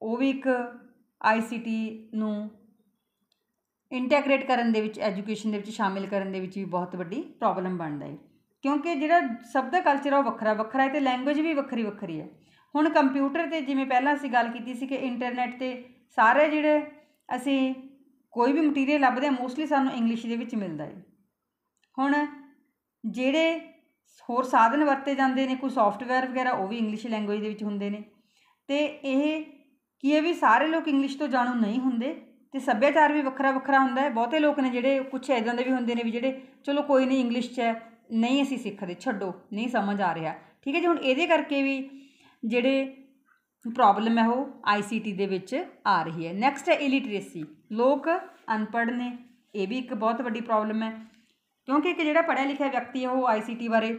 ਉਹ ਵੀ ਇੱਕ ਆਈਸੀਟੀ ਨੂੰ ਇੰਟੈਗ੍ਰੇਟ ਕਰਨ ਦੇ ਵਿੱਚ ਐਜੂਕੇਸ਼ਨ ਦੇ ਵਿੱਚ ਸ਼ਾਮਿਲ ਕਰਨ ਦੇ ਵਿੱਚ ਵੀ ਬਹੁਤ ਵੱਡੀ ਪ੍ਰੋਬਲਮ ਬਣਦਾ ਹੈ ਕਿਉਂਕਿ ਜਿਹੜਾ ਸਭ ਦਾ ਕਲਚਰ ਉਹ ਵੱਖਰਾ ਵੱਖਰਾ ਹੈ ਤੇ ਲੈਂਗੁਏਜ ਵੀ ਵੱਖਰੀ ਵੱਖਰੀ ਹੈ ਹੁਣ ਕੰਪਿਊਟਰ ਤੇ ਜਿਵੇਂ ਪਹਿਲਾਂ ਅਸੀਂ ਗੱਲ ਕੀਤੀ ਸੀ ਕਿ ਇੰਟਰਨੈਟ ਤੇ ਸਾਰੇ ਜਿਹੜੇ ਅਸੀਂ ਕੋਈ ਵੀ ਮਟੀਰੀਅਲ ਲੱਭਦੇ ਆ ਮੋਸਟਲੀ ਸਾਨੂੰ ਇੰਗਲਿਸ਼ ਦੇ ਵਿੱਚ ਮਿਲਦਾ ਹੈ ਹੁਣ ਜਿਹੜੇ ਹੋਰ ਸਾਧਨ ਵਰਤੇ ਜਾਂਦੇ ਨੇ ਕੋਈ ਸੌਫਟਵੇਅਰ ਵਗੈਰਾ ਉਹ ਵੀ ਇੰਗਲਿਸ਼ ਲੈਂਗੁਏਜ ਦੇ ਵਿੱਚ ਹੁੰਦੇ ਨੇ ਤੇ ਇਹ ਕੀ ਇਹ ਵੀ ਸਾਰੇ ਲੋਕ ਇੰਗਲਿਸ਼ ਤੋਂ ਜਾਣੂ ਨਹੀਂ ਹੁੰਦੇ ਤੇ ਸੱਭਿਆਚਾਰ ਵੀ ਵੱਖਰਾ ਵੱਖਰਾ ਹੁੰਦਾ ਹੈ ਬਹੁਤੇ ਲੋਕ ਨੇ ਜਿਹੜੇ ਕੁਝ ਇਦਾਂ ਦੇ ਵੀ ਹੁੰਦੇ ਨੇ ਵੀ ਜਿਹੜੇ ਚਲੋ ਕੋਈ ਨਹੀਂ ਇੰਗਲਿਸ਼ 'ਚ ਹੈ ਨਹੀਂ ਅਸੀਂ ਸਿੱਖਦੇ ਛੱਡੋ ਨਹੀਂ ਸਮਝ ਆ ਰਿਹਾ ਠੀਕ ਹੈ ਜੀ ਹੁਣ ਇਹਦੇ ਕਰਕੇ ਵੀ ਜਿਹੜੇ ਪ੍ਰੋਬਲਮ ਹੈ ਉਹ ਆਈਸੀਟੀ ਦੇ ਵਿੱਚ ਆ ਰਹੀ ਹੈ ਨੈਕਸਟ ਹੈ ਇਲਿਟਰੇਸੀ ਲੋਕ ਅਨਪੜ੍ਹ ਨੇ ਇਹ ਵੀ ਇੱਕ ਬਹੁਤ ਵੱਡੀ ਪ੍ਰੋਬਲਮ ਹੈ ਕਿਉਂਕਿ ਇੱਕ ਜਿਹੜਾ ਪੜ੍ਹਿਆ ਲਿਖਿਆ ਵਿਅਕਤੀ ਹੈ ਉਹ ਆਈਸੀਟੀ ਬਾਰੇ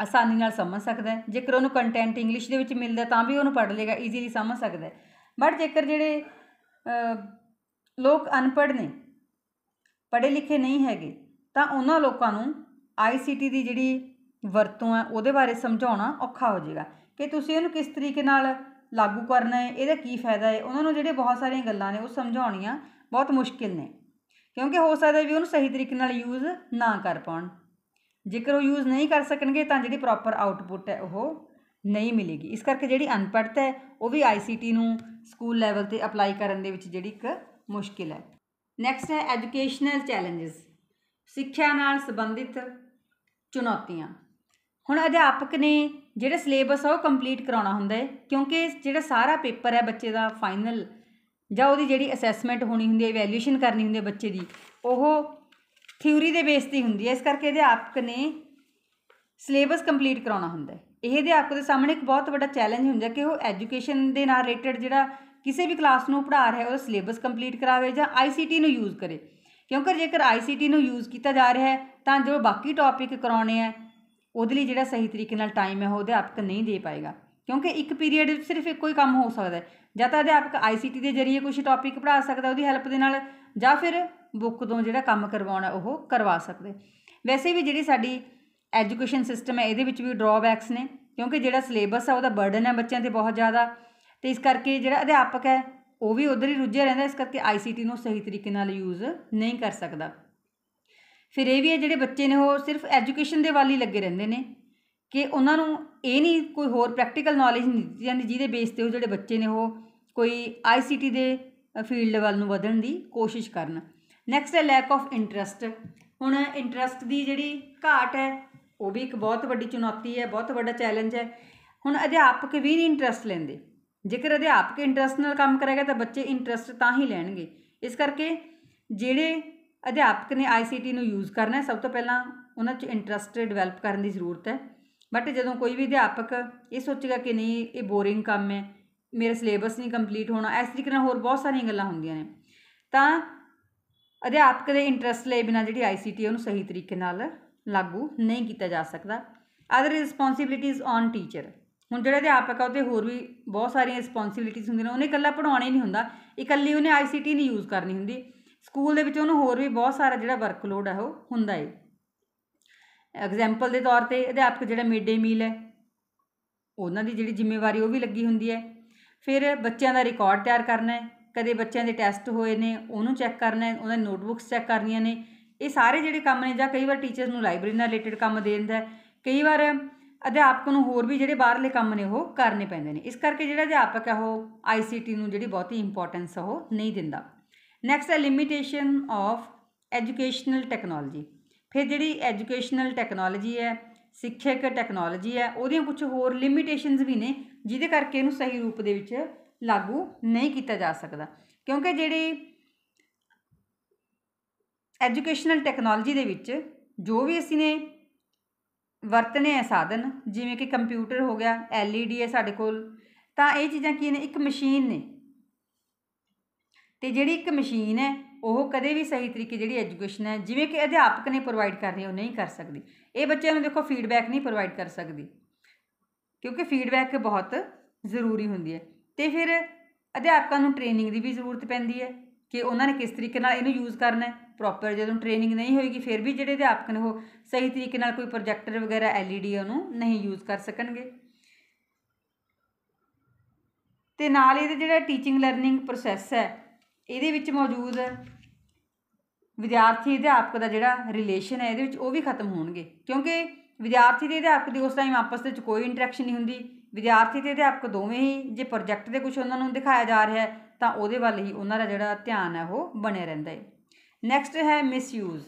ਆਸਾਨੀ ਨਾਲ ਸਮਝ ਸਕਦਾ ਹੈ ਜੇਕਰ ਉਹਨੂੰ ਕੰਟੈਂਟ ਇੰਗਲਿਸ਼ ਦੇ ਵਿੱਚ ਮਿਲਦਾ ਤਾਂ ਵੀ ਉਹਨੂੰ ਪੜ੍ਹ ਲੇਗਾ ਈਜ਼ੀਲੀ ਸਮਝ ਸਕਦਾ ਹੈ ਬਟ ਜੇਕਰ ਜਿਹੜੇ ਲੋਕ ਅਨਪੜ੍ਹ ਨੇ ਪੜ੍ਹੇ ਲਿਖੇ ਨਹੀਂ ਹੈਗੇ ਤਾਂ ਉਹਨਾਂ ਲੋਕਾਂ ਨੂੰ ਆਈਸੀਟੀ ਦੀ ਜਿਹੜੀ ਵਰਤੋਂ ਹੈ ਉਹਦੇ ਬਾਰੇ ਸਮਝਾਉਣਾ ਔਖਾ ਹੋ ਜਾਏਗਾ ਕਿ ਤੁਸੀਂ ਇਹਨੂੰ ਕਿਸ ਤਰੀਕੇ ਨਾਲ ਲਾਗੂ ਕਰਨਾ ਹੈ ਇਹਦਾ ਕੀ ਫਾਇਦਾ ਹੈ ਉਹਨਾਂ ਨੂੰ ਜਿਹੜੇ ਬਹੁਤ ਸਾਰੀਆਂ ਗੱਲਾਂ ਨੇ ਉਹ ਸਮਝਾਉਣੀਆਂ ਬਹੁਤ ਮੁਸ਼ਕਿਲ ਨੇ ਕਿਉਂਕਿ ਹੋ ਸਕਦਾ ਵੀ ਉਹਨੂੰ ਸਹੀ ਤਰੀਕੇ ਨਾਲ ਯੂਜ਼ ਨਾ ਕਰ ਪਾਉਣ ਜੇਕਰ ਉਹ ਯੂਜ਼ ਨਹੀਂ ਕਰ ਸਕਣਗੇ ਤਾਂ ਜਿਹੜੀ ਪ੍ਰੋਪਰ ਆਊਟਪੁੱਟ ਹੈ ਉਹ ਨਹੀਂ ਮਿਲੇਗੀ ਇਸ ਕਰਕੇ ਜਿਹੜੀ ਅਨਪੜ੍ਹਤਾ ਹੈ ਉਹ ਵੀ ਆਈਸੀਟੀ ਨੂੰ ਸਕੂਲ ਲੈਵਲ ਤੇ ਅਪਲਾਈ ਕਰਨ ਦੇ ਵਿੱਚ ਜਿਹੜੀ ਇੱਕ ਮੁਸ਼ਕਿਲ ਹੈ ਨੈਕਸਟ ਹੈ ਐਜੂਕੇਸ਼ਨਲ ਚੈਲੰਜਸ ਸਿੱਖਿਆ ਨਾਲ ਸੰਬੰਧਿਤ ਚੁਣੌਤੀਆਂ ਹੁਣ ਅਧਿਆਪਕ ਨੇ ਜਿਹੜਾ ਸਿਲੇਬਸ ਆ ਉਹ ਕੰਪਲੀਟ ਕਰਾਉਣਾ ਹੁੰਦਾ ਹੈ ਕਿਉਂਕਿ ਜਿਹੜਾ ਸਾਰਾ ਪੇਪਰ ਹੈ ਬੱਚੇ ਦਾ ਫਾਈਨਲ ਜਾਂ ਉਹਦੀ ਜਿਹੜੀ ਅਸੈਸਮੈਂਟ ਹੋਣੀ ਹੁੰਦੀ ਹੈ ਇਵੈਲੂਏਸ਼ਨ ਕਰਨੀ ਹੁੰਦੀ ਹੈ ਬੱਚੇ ਦੀ ਉਹ ਥਿਊਰੀ ਦੇ ਬੇਸ ਤੇ ਹੁੰਦੀ ਹੈ ਇਸ ਕਰਕੇ ਅਧਿਆਪਕ ਨੇ ਸਿਲੇਬਸ ਕੰਪਲੀਟ ਕਰਾਉਣਾ ਹੁੰਦਾ ਹੈ ਇਹ ਅਧਿਆਪਕ ਦੇ ਸਾਹਮਣੇ ਇੱਕ ਬਹੁਤ ਵੱਡਾ ਚੈਲੰਜ ਹੁੰਦਾ ਕਿ ਉਹ ਐਜੂਕੇਸ਼ਨ ਦੇ ਨਾਲ ਰਿਲੇਟਡ ਜਿਹੜਾ ਕਿਸੇ ਵੀ ਕਲਾਸ ਨੂੰ ਪੜ੍ਹਾ ਰਿਹਾ ਉਹ ਸਿਲੇਬਸ ਕੰਪਲੀਟ ਕਰਾਵੇ ਜਾਂ ਆਈਸੀਟੀ ਨੂੰ ਯੂਜ਼ ਕਰੇ ਕਿਉਂਕਿ ਜੇਕਰ ਆਈਸੀਟੀ ਨੂੰ ਯੂਜ਼ ਕੀਤਾ ਜਾ ਰਿਹਾ ਹੈ ਤਾਂ ਜੋ ਬਾਕੀ ਟੌਪਿਕ ਕਰਾਉਣੇ ਆ ਉਹਦੇ ਲਈ ਜਿਹੜਾ ਸਹੀ ਤਰੀਕੇ ਨਾਲ ਟਾਈਮ ਹੈ ਉਹ ਅਧਿਆਪਕ ਨਹੀਂ ਦੇ ਪਾਏਗਾ ਕਿਉਂਕਿ ਇੱਕ ਪੀਰੀਅਡ ਵਿੱਚ ਸਿਰਫ ਇੱਕੋ ਹੀ ਕੰਮ ਹੋ ਸਕਦਾ ਹੈ ਜਾਂ ਤਾਂ ਅਧਿਆਪਕ ਆਈਸੀਟੀ ਦੇ ਜ਼ਰੀਏ ਕੁਝ ਟੌਪਿਕ ਪੜ੍ਹਾ ਸਕਦਾ ਉਹਦੀ ਹੈਲਪ ਦੇ ਨਾਲ ਜਾਂ ਫਿਰ ਬੁੱਕ ਤੋਂ ਜਿਹੜਾ ਕੰਮ ਕਰਵਾਉਣਾ ਉਹ ਕਰਵਾ ਸਕਦੇ ਵੈਸੇ ਵੀ ਜਿਹੜੀ ਸਾਡੀ ਐਜੂਕੇਸ਼ਨ ਸਿਸਟਮ ਹੈ ਇਹਦੇ ਵਿੱਚ ਵੀ ਡਰਾਬੈਕਸ ਨੇ ਕਿਉਂਕਿ ਜਿਹੜਾ ਸਿਲੇਬਸ ਆ ਉਹਦਾ ਬਰਡਨ ਹੈ ਬੱਚਿਆਂ ਤੇ ਬਹੁਤ ਜ਼ਿਆਦਾ ਤੇ ਇਸ ਕਰਕੇ ਜਿਹੜਾ ਅਧਿਆਪਕ ਹੈ ਉਹ ਵੀ ਉਧਰ ਹੀ ਰੁੱਝਿਆ ਰਹਿੰਦਾ ਇਸ ਕਰਕੇ ਆਈਸੀਟੀ ਨੂੰ ਸਹੀ ਤਰੀਕੇ ਨਾਲ ਯੂਜ਼ ਨਹੀਂ ਕਰ ਸਕਦਾ ਫਿਰ ਇਹ ਵੀ ਹੈ ਜਿਹੜੇ ਬੱਚੇ ਨੇ ਉਹ ਸਿਰਫ ਐਜੂਕੇਸ਼ਨ ਦੇ ਵੱਲ ਹੀ ਲੱਗੇ ਰਹਿੰਦੇ ਨੇ ਕਿ ਉਹਨਾਂ ਨੂੰ ਇਹ ਨਹੀਂ ਕੋਈ ਹੋਰ ਪ੍ਰੈਕਟੀਕਲ ਨੌਲੇਜ ਨਹੀਂ ਦਿੱਤੀ ਜਾਂਦੀ ਜਿਹਦੇ ਬੇਸ ਤੇ ਉਹ ਜਿਹੜੇ ਬੱਚੇ ਨੇ ਉਹ ਕੋਈ ਆਈਸੀਟੀ ਦੇ ਫੀਲਡ ਵੱਲ ਨੂੰ ਵਧਣ ਦੀ ਕੋਸ਼ਿਸ਼ ਕਰਨ ਨੈਕਸਟ ਹੈ ਲੈਕ ਆਫ ਇੰਟਰਸਟ ਹੁਣ ਇੰਟਰਸਟ ਦੀ ਜਿਹੜੀ ਘਾਟ ਹੈ ਉਹ ਵੀ ਇੱਕ ਬਹੁਤ ਵੱਡੀ ਚੁਣੌਤੀ ਹੈ ਬਹੁਤ ਵੱਡਾ ਚੈਲੰਜ ਹੈ ਹੁਣ ਅਧਿਆਪਕ ਵੀ ਨਹੀਂ ਇੰਟਰਸਟ ਲੈਂਦੇ ਜੇਕਰ ਅਧਿਆਪਕ ਇੰਟਰਸਟ ਨਾਲ ਕੰਮ ਕਰੇਗਾ ਤਾਂ ਬੱਚੇ ਇੰਟਰਸਟ ਤਾਂ ਹੀ ਲੈਣਗੇ ਇਸ ਕਰਕੇ ਜਿਹੜੇ ਅਧਿਆਪਕ ਨੇ ਆਈਸੀਟੀ ਨੂੰ ਯੂਜ਼ ਕਰਨਾ ਸਭ ਤੋਂ ਪਹਿਲਾਂ ਉਹਨਾਂ 'ਚ ਇੰਟਰਸਟ ਡਿਵੈਲਪ ਕਰਨ ਦੀ ਜ਼ਰੂਰਤ ਹੈ ਬਟ ਜਦੋਂ ਕੋਈ ਵੀ ਅਧਿਆਪਕ ਇਹ ਸੋਚੇਗਾ ਕਿ ਨਹੀਂ ਇਹ ਬੋਰਿੰਗ ਕੰਮ ਹੈ ਮੇਰਾ ਸਿਲੇਬਸ ਨਹੀਂ ਕੰਪਲੀਟ ਹੋਣਾ ਇਸ ਤਰੀਕੇ ਨਾਲ ਹੋਰ ਬਹੁਤ ਸਾਰੀਆਂ ਗੱਲਾਂ ਹੁੰਦੀਆਂ ਨੇ ਤਾਂ ਅਧਿਆਪਕ ਦੇ ਇੰਟਰਸਟ ਲਈ ਬਿਨਾ ਜਿਹੜੀ ਆਈਸੀਟੀ ਉਹਨੂੰ ਸਹੀ ਤਰੀਕੇ ਨਾਲ ਲਾਗੂ ਨਹੀਂ ਕੀਤਾ ਜਾ ਸਕਦਾ ਅਦਰ ਰਿਸਪੌਂਸਿਬਿਲਟੀਜ਼ ਔਨ ਟੀਚਰ ਹੁਣ ਜਿਹੜਾ ਅਧਿਆਪਕ ਆ ਉਹਦੇ ਹੋਰ ਵੀ ਬਹੁਤ ਸਾਰੀਆਂ ਰਿਸਪੌਂਸਿਬਿਲਿਟੀਜ਼ ਹੁੰਦੀਆਂ ਨੇ ਉਹਨੇ ਇਕੱਲਾ ਪੜ੍ਹਾਉਣਾ ਹੀ ਨਹੀਂ ਹੁੰਦਾ ਇਕੱਲੀ ਉਹਨੇ ਆਈਸੀਟੀ ਨਹੀਂ ਯੂਜ਼ ਕਰਨੀ ਹੁੰਦੀ ਸਕੂਲ ਦੇ ਵਿੱਚ ਉਹਨੂੰ ਹੋਰ ਵੀ ਬਹੁਤ ਸਾਰਾ ਜਿਹੜਾ ਵਰਕਲੋਡ ਆ ਉਹ ਹੁੰਦਾ ਏ ਐਗਜ਼ਾਮਪਲ ਦੇ ਤੌਰ ਤੇ ਅਧਿਆਪਕ ਜਿਹੜਾ ਮਿਡ ਡੇ ਮੀਲ ਹੈ ਉਹਨਾਂ ਦੀ ਜਿਹੜੀ ਜ਼ਿੰਮੇਵਾਰੀ ਉਹ ਵੀ ਲੱਗੀ ਹੁੰਦੀ ਹੈ ਫਿਰ ਬੱਚਿਆਂ ਦਾ ਰਿਕਾਰਡ ਤਿਆਰ ਕਰਨਾ ਹੈ ਕਦੇ ਬੱਚਿਆਂ ਦੇ ਟੈਸਟ ਹੋਏ ਨੇ ਉਹਨੂੰ ਚੈੱਕ ਕਰਨਾ ਹੈ ਉਹਨਾਂ ਦੇ ਨੋਟਬੁੱਕਸ ਚੈੱਕ ਕਰਨੀਆਂ ਨੇ ਇਹ ਸਾਰੇ ਜਿਹੜੇ ਕੰਮ ਨੇ ਜਾਂ ਕਈ ਵਾਰ ਟੀਚਰਸ ਨੂੰ ਲਾਇਬ੍ਰੇਰੀ ਨਾਲ ਰਿਲੇਟਡ ਕੰਮ ਦੇ ਦਿੰਦਾ ਹੈ ਕਈ ਵਾਰ ਅਧਿਆਪਕ ਨੂੰ ਹੋਰ ਵੀ ਜਿਹੜੇ ਬਾਹਰਲੇ ਕੰਮ ਨੇ ਉਹ ਕਰਨੇ ਪੈਂਦੇ ਨੇ ਇਸ ਕਰਕੇ ਜਿਹੜਾ ਅਧਿਆਪਕ ਹੈ ਉਹ ਆਈਸੀਟੀ ਨੂੰ ਜਿਹੜੀ ਬਹੁਤੀ ਇੰਪੋਰਟੈਂਸ ਉਹ ਨਹੀਂ ਦਿੰਦਾ ਨੈਕਸਟ ਹੈ ਲਿਮਿਟੇਸ਼ਨ ਆਫ ਐਜੂਕੇਸ਼ਨਲ ਟੈਕਨੋਲੋਜੀ ਫਿਰ ਜਿਹੜੀ ਐਜੂਕੇਸ਼ਨਲ ਟੈਕਨੋਲੋਜੀ ਹੈ ਸਿੱਖਿਅਕ ਟੈਕਨੋਲੋਜੀ ਹੈ ਉਹਦੀਆਂ ਕੁਝ ਹੋਰ ਲਿਮਿਟੇਸ਼ਨਸ ਵੀ ਨੇ ਜਿਹਦੇ ਕਰਕੇ ਇਹਨੂੰ ਸਹੀ ਰੂਪ ਦੇ ਵਿੱਚ ਲਾਗੂ ਨਹੀਂ ਕੀਤਾ ਜਾ ਸਕਦਾ ਕਿਉਂਕਿ ਜਿਹੜੀ ਐਜੂਕੇਸ਼ਨਲ ਟੈਕਨੋਲੋਜੀ ਦੇ ਵਿੱਚ ਜੋ ਵੀ ਅਸੀਂ ਨੇ ਵਰਤਨੇ ਆ ਸਾਧਨ ਜਿਵੇਂ ਕਿ ਕੰਪਿਊਟਰ ਹੋ ਗਿਆ ਐਲ ਈ ਡੀ ਹੈ ਸਾਡੇ ਕੋਲ ਤਾਂ ਇਹ ਚੀਜ਼ਾਂ ਕੀ ਨੇ ਇੱਕ ਮਸ਼ੀਨ ਨੇ ਤੇ ਜਿਹੜੀ ਇੱਕ ਮਸ਼ੀਨ ਹੈ ਉਹ ਕਦੇ ਵੀ ਸਹੀ ਤਰੀਕੇ ਜਿਹੜੀ ਐਜੂਕੇਸ਼ਨ ਹੈ ਜਿਵੇਂ ਕਿ ਅਧਿਆਪਕ ਨੇ ਪ੍ਰੋਵਾਈਡ ਕਰਨੀ ਉਹ ਨਹੀਂ ਕਰ ਸਕਦੀ ਇਹ ਬੱਚਿਆਂ ਨੂੰ ਦੇਖੋ ਫੀਡਬੈਕ ਨਹੀਂ ਪ੍ਰੋਵਾਈਡ ਕਰ ਸਕਦੀ ਕਿਉਂਕਿ ਫੀਡਬੈਕ ਬਹੁਤ ਜ਼ਰੂਰੀ ਹੁੰਦੀ ਹੈ ਤੇ ਫਿਰ ਅਧਿਆਪਕਾਂ ਨੂੰ ਟ੍ਰੇਨਿੰਗ ਦੀ ਵੀ ਜ਼ਰੂਰਤ ਪੈਂਦੀ ਹੈ ਕਿ ਉਹਨਾਂ ਨੇ ਕਿਸ ਤਰੀਕੇ ਨਾਲ ਇਹਨੂੰ ਯੂਜ਼ ਕਰਨਾ ਹੈ ਪ੍ਰੋਪਰ ਜਦੋਂ ਟ੍ਰੇਨਿੰਗ ਨਹੀਂ ਹੋਏਗੀ ਫਿਰ ਵੀ ਜਿਹੜੇ ਅਧਿਆਪਕ ਨੇ ਉਹ ਸਹੀ ਤਰੀਕੇ ਨਾਲ ਕੋਈ ਪ੍ਰੋਜੈਕਟਰ ਵਗੈਰਾ ਐਲਈਡੀ ਉਹਨੂੰ ਨਹੀਂ ਯੂਜ਼ ਕਰ ਸਕਣਗੇ ਤੇ ਨਾਲ ਇਹਦੇ ਜਿਹੜਾ ਟੀਚਿੰਗ ਲਰਨਿੰਗ ਪ੍ਰੋਸੈਸ ਹੈ ਇਹਦੇ ਵਿੱਚ ਮੌਜੂਦ ਵਿਦਿਆਰਥੀ ਅਧਿਆਪਕ ਦਾ ਜਿਹੜਾ ਰਿਲੇਸ਼ਨ ਹੈ ਇਹਦੇ ਵਿੱਚ ਉਹ ਵੀ ਖਤਮ ਹੋਣਗੇ ਕਿਉਂਕਿ ਵਿਦਿਆਰਥੀ ਤੇ ਅਧਿਆਪਕ ਦੀ ਉਸ ਟਾਈਮ ਆਪਸ ਵਿੱਚ ਕੋਈ ਇੰਟਰੈਕਸ਼ਨ ਨਹੀਂ ਹੁੰਦੀ ਵਿਦਿਆਰਥੀ ਤੇ ਅਧਿਆਪਕ ਦੋਵੇਂ ਹੀ ਜੇ ਪ੍ਰੋਜੈਕਟ ਦੇ ਕੁਝ ਉਹਨਾਂ ਨੂੰ ਦਿਖਾਇਆ ਜਾ ਰਿਹਾ ਹੈ ਤਾਂ ਉਹਦੇ ਵੱਲ ਹੀ ਉਹਨਾਂ ਦਾ ਜਿਹੜਾ ਧਿਆਨ ਹੈ ਉਹ ਬਣਿਆ ਰਹਿੰਦਾ ਹੈ ਨੈਕਸਟ ਹੈ ਮਿਸਯੂਜ਼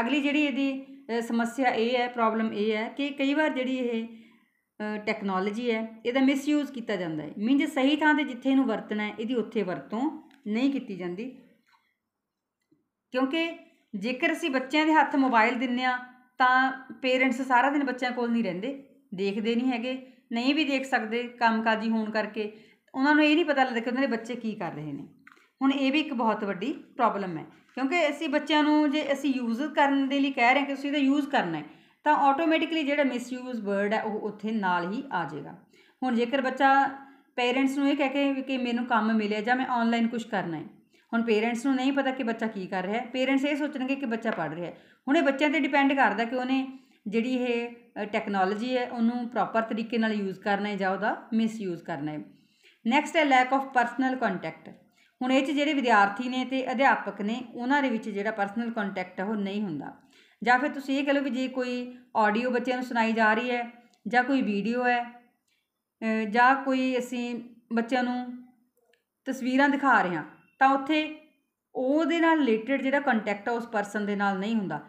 ਅਗਲੀ ਜਿਹੜੀ ਇਹਦੀ ਸਮੱਸਿਆ ਇਹ ਹੈ ਪ੍ਰੋਬਲਮ ਇਹ ਹੈ ਕਿ ਕਈ ਵਾਰ ਜਿਹੜੀ ਇਹ ਟੈਕਨੋਲੋਜੀ ਹੈ ਇਹਦਾ ਮਿਸਯੂਜ਼ ਕੀਤਾ ਜਾਂਦਾ ਹੈ ਮੀਨਸ ਸਹੀ ਥਾਂ ਤੇ ਜਿੱਥੇ ਇਹਨੂੰ ਵਰਤਣਾ ਹੈ ਇਹਦੀ ਉੱਥੇ ਵਰਤੋਂ ਨਹੀਂ ਕੀਤੀ ਜਾਂਦੀ ਕਿਉਂਕਿ ਜੇਕਰ ਅਸੀਂ ਬੱਚਿਆਂ ਦੇ ਹੱਥ ਮੋਬਾਈਲ ਦਿੰਨੇ ਆ ਤਾਂ ਪੇਰੈਂਟਸ ਸਾਰਾ ਦਿਨ ਬੱਚਿਆਂ ਕੋਲ ਨਹੀਂ ਰਹਿੰਦੇ ਦੇਖਦੇ ਨਹੀਂ ਹੈਗੇ ਨਹੀਂ ਵੀ ਦੇਖ ਸਕਦੇ ਕੰਮਕਾਜੀ ਹੋਣ ਕਰਕੇ ਉਹਨਾਂ ਨੂੰ ਇਹ ਨਹੀਂ ਪਤਾ ਲੱਗਦਾ ਕਿ ਉਹਨਾਂ ਦੇ ਬੱਚੇ ਕੀ ਕਰ ਰਹੇ ਨੇ ਹੁਣ ਇਹ ਵੀ ਇੱਕ ਬਹੁਤ ਵੱਡੀ ਪ੍ਰੋਬਲਮ ਹੈ ਕਿਉਂਕਿ ਅਸੀਂ ਬੱਚਿਆਂ ਨੂੰ ਜੇ ਅਸੀਂ ਯੂਜ਼ ਕਰਨ ਦੇ ਲਈ ਕਹਿ ਰਹੇ ਹਾਂ ਕਿ ਤੁਸੀਂ ਇਹਦਾ ਯੂਜ਼ ਕਰਨਾ ਹੈ ਤਾਂ ਆਟੋਮੈਟਿਕਲੀ ਜਿਹੜਾ ਮਿਸਯੂਜ਼ ਵਰਡ ਹੈ ਉਹ ਉੱਥੇ ਨਾਲ ਹੀ ਆ ਜਾਏਗਾ ਹੁਣ ਜੇਕਰ ਬੱਚਾ ਪੇਰੈਂਟਸ ਨੂੰ ਇਹ ਕਹਿ ਕੇ ਕਿ ਮੈਨੂੰ ਕੰਮ ਮਿਲਿਆ ਜਾਂ ਮੈਂ ਆਨਲਾਈਨ ਕੁਝ ਕਰਨਾ ਹੈ ਹੁਣ ਪੇਰੈਂਟਸ ਨੂੰ ਨਹੀਂ ਪਤਾ ਕਿ ਬੱਚਾ ਕੀ ਕਰ ਰਿਹਾ ਹੈ ਪੇਰੈਂਟਸ ਇਹ ਸੋਚਣਗੇ ਕਿ ਬੱਚਾ ਪੜ ਰਿਹਾ ਹੈ ਹੁਣ ਇਹ ਬੱਚਿਆਂ ਤੇ ਡਿਪੈਂਡ ਕਰਦਾ ਕਿ ਉਹਨੇ ਜਿਹੜੀ ਇਹ ਟੈਕਨੋਲੋਜੀ ਹੈ ਉਹਨੂੰ ਪ੍ਰੋਪਰ ਤਰੀਕੇ ਨਾਲ ਯੂਜ਼ ਕਰਨਾ ਹੈ ਜਾਂ ਉਹਦਾ ਮਿਸਯੂਜ਼ ਕਰਨਾ ਹੈ ਨੈਕਸਟ ਹੈ ਲੈਕ ਆਫ ਪਰਸਨਲ ਕੰਟੈਕਟ ਹੁਣ ਇਹ ਚ ਜਿਹੜੇ ਵਿਦਿਆਰਥੀ ਨੇ ਤੇ ਅਧਿਆਪਕ ਨੇ ਉਹਨਾਂ ਦੇ ਵਿੱਚ ਜਿਹੜਾ ਪਰਸਨਲ ਕੰਟੈਕਟ ਉਹ ਨਹੀਂ ਹੁੰਦਾ ਜਾਂ ਫਿਰ ਤੁਸੀਂ ਇਹ ਕਹੋ ਵੀ ਜੇ ਕੋਈ ਆਡੀਓ ਬੱਚਿਆਂ ਨੂੰ ਸੁਣਾਈ ਜਾ ਰਹੀ ਹੈ ਜਾਂ ਕੋਈ ਵੀਡੀਓ ਹੈ ਜਾਂ ਕੋਈ ਅਸੀਂ ਬੱਚਿਆਂ ਨੂੰ ਤਸਵੀਰਾਂ ਦਿਖਾ ਰਹੇ ਹਾਂ ਤਾਂ ਉੱਥੇ ਉਹਦੇ ਨਾਲ ਰਿਲੇਟਡ ਜਿਹੜਾ ਕੰਟੈਕਟ ਆ ਉਸ ਪਰਸਨ ਦੇ ਨਾਲ ਨਹੀਂ ਹੁੰਦਾ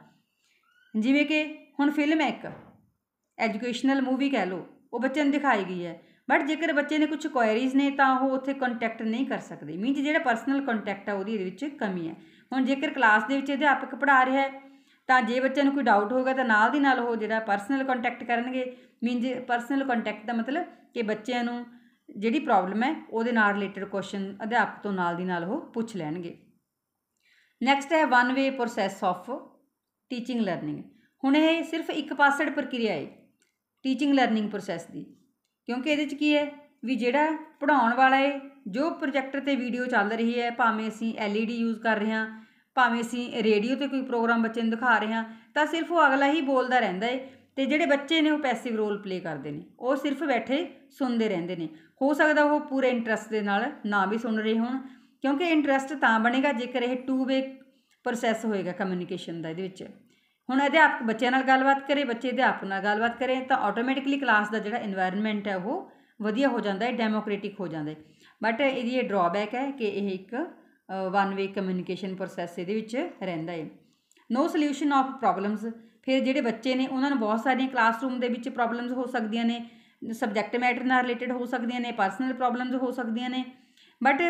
ਜਿਵੇਂ ਕਿ ਹੁਣ ਫਿਲਮ ਹੈ ਇੱਕ ਐਜੂਕੇਸ਼ਨਲ ਮੂਵੀ ਕਹਿ ਲਓ ਉਹ ਬੱਚਿਆਂ ਨੂੰ ਦਿਖਾਈ ਗਈ ਹੈ ਬਟ ਜੇਕਰ ਬੱਚੇ ਨੇ ਕੁਝ ਕੁਐਰੀਜ਼ ਨੇ ਤਾਂ ਉਹ ਉੱਥੇ ਕੰਟੈਕਟ ਨਹੀਂ ਕਰ ਸਕਦੇ ਮੀਨਸ ਜਿਹੜਾ ਪਰਸਨਲ ਕੰਟੈਕਟ ਆ ਉਹਦੀ ਇਹਦੇ ਵਿੱਚ ਕਮੀ ਹੈ ਹੁਣ ਜੇਕਰ ਕਲਾਸ ਦੇ ਵਿੱਚ ਅਧਿਆਪਕ ਪੜਾ ਰਿਹਾ ਹੈ ਤਾਂ ਜੇ ਬੱਚਿਆਂ ਨੂੰ ਕੋਈ ਡਾਊਟ ਹੋਗਾ ਤਾਂ ਨਾਲ ਦੀ ਨਾਲ ਉਹ ਜਿਹੜਾ ਪਰਸਨਲ ਕੰਟੈਕਟ ਕਰਨਗੇ ਮੀਨਸ ਪਰਸਨਲ ਕੰਟੈਕਟ ਦਾ ਮਤਲਬ ਕਿ ਬੱਚਿਆਂ ਨੂੰ ਜਿਹੜੀ ਪ੍ਰੋਬਲਮ ਹੈ ਉਹਦੇ ਨਾਲ ਰਿਲੇਟਡ ਕੁਐਸਚਨ ਅਧਿਆਪਕ ਤੋਂ ਨਾਲ ਦੀ ਨਾਲ ਉਹ ਪੁੱਛ ਲੈਣਗੇ ਨੈਕਸਟ ਹੈ one way process of teaching learning ਹੁਣ ਇਹ ਸਿਰਫ ਇੱਕ ਪਾਸੜ ਪ੍ਰਕਿਰਿਆ ਹੈ ਟੀਚਿੰਗ ਲਰਨਿੰਗ ਪ੍ਰੋਸੈਸ ਦੀ ਕਿਉਂਕਿ ਇਹਦੇ 'ਚ ਕੀ ਹੈ ਵੀ ਜਿਹੜਾ ਪੜਾਉਣ ਵਾਲਾ ਹੈ ਜੋ ਪ੍ਰੋਜੈਕਟਰ ਤੇ ਵੀਡੀਓ ਚੱਲ ਰਹੀ ਹੈ ਭਾਵੇਂ ਅਸੀਂ ਐਲਈਡੀ ਯੂਜ਼ ਕਰ ਰਹੇ ਹਾਂ ਭਾਵੇਂ ਅਸੀਂ ਰੇਡੀਓ ਤੇ ਕੋਈ ਪ੍ਰੋਗਰਾਮ ਬੱਚੇ ਨੂੰ ਦਿਖਾ ਰਹੇ ਹਾਂ ਤਾਂ ਸਿਰਫ ਉਹ ਅਗਲਾ ਹੀ ਬੋਲਦਾ ਰਹਿੰਦਾ ਹੈ ਤੇ ਜਿਹੜੇ ਬੱਚੇ ਨੇ ਉਹ ਪੈਸਿਵ ਰੋਲ ਪਲੇ ਕਰਦੇ ਨੇ ਉਹ ਸਿਰਫ ਬੈਠੇ ਸੁਣਦੇ ਰਹਿੰਦੇ ਨੇ ਹੋ ਸਕਦਾ ਉਹ ਪੂਰੇ ਇੰਟਰਸਟ ਦੇ ਨਾਲ ਨਾ ਵੀ ਸੁਣ ਰਹੇ ਹੋਣ ਕਿਉਂਕਿ ਇੰਟਰਸਟ ਤਾਂ ਬਣੇਗਾ ਜੇਕਰ ਇਹ ਟੂ ਵੇ ਪ੍ਰੋਸੈਸ ਹੋਏਗਾ ਕਮਿਊਨੀਕੇਸ਼ਨ ਦਾ ਇਹਦੇ ਵਿੱਚ ਹੁਣ ਅਧਿਆਪਕ ਬੱਚਿਆਂ ਨਾਲ ਗੱਲਬਾਤ ਕਰੇ ਬੱਚੇ ਅਧਿਆਪਕ ਨਾਲ ਗੱਲਬਾਤ ਕਰੇ ਤਾਂ ਆਟੋਮੈਟਿਕਲੀ ਕਲਾਸ ਦਾ ਜਿਹੜਾ এনवायरमेंट ਹੈ ਉਹ ਵਧੀਆ ਹੋ ਜਾਂਦਾ ਹੈ ਡੈਮੋਕ੍ਰੈਟਿਕ ਹੋ ਜਾਂਦਾ ਹੈ ਬਟ ਇਹਦੀ ਇਹ ਡਰਾਬੈਕ ਹੈ ਕਿ ਇਹ ਇੱਕ ਵਨ ਵੇ ਕਮਿਊਨੀਕੇਸ਼ਨ ਪ੍ਰੋਸੈਸ ਇਹਦੇ ਵਿੱਚ ਰਹਿੰਦਾ ਹੈ ਨੋ ਸੋਲੂਸ਼ਨ ਆਫ ਪ੍ਰੋਬਲਮਸ ਫਿਰ ਜਿਹੜੇ ਬੱਚੇ ਨੇ ਉਹਨਾਂ ਨੂੰ ਬਹੁਤ ਸਾਰੀਆਂ ਕਲਾਸਰੂਮ ਦੇ ਵਿੱਚ ਪ੍ਰੋਬਲਮਸ ਹੋ ਸਕਦੀਆਂ ਨੇ ਸਬਜੈਕਟ ਮੈਟਰ ਨਾਲ ਰਿਲੇਟਡ ਹੋ ਸਕਦੀਆਂ ਨੇ ਪਰਸਨਲ ਪ੍ਰੋਬਲਮਸ ਹੋ ਸਕਦੀਆਂ ਨੇ ਬਟ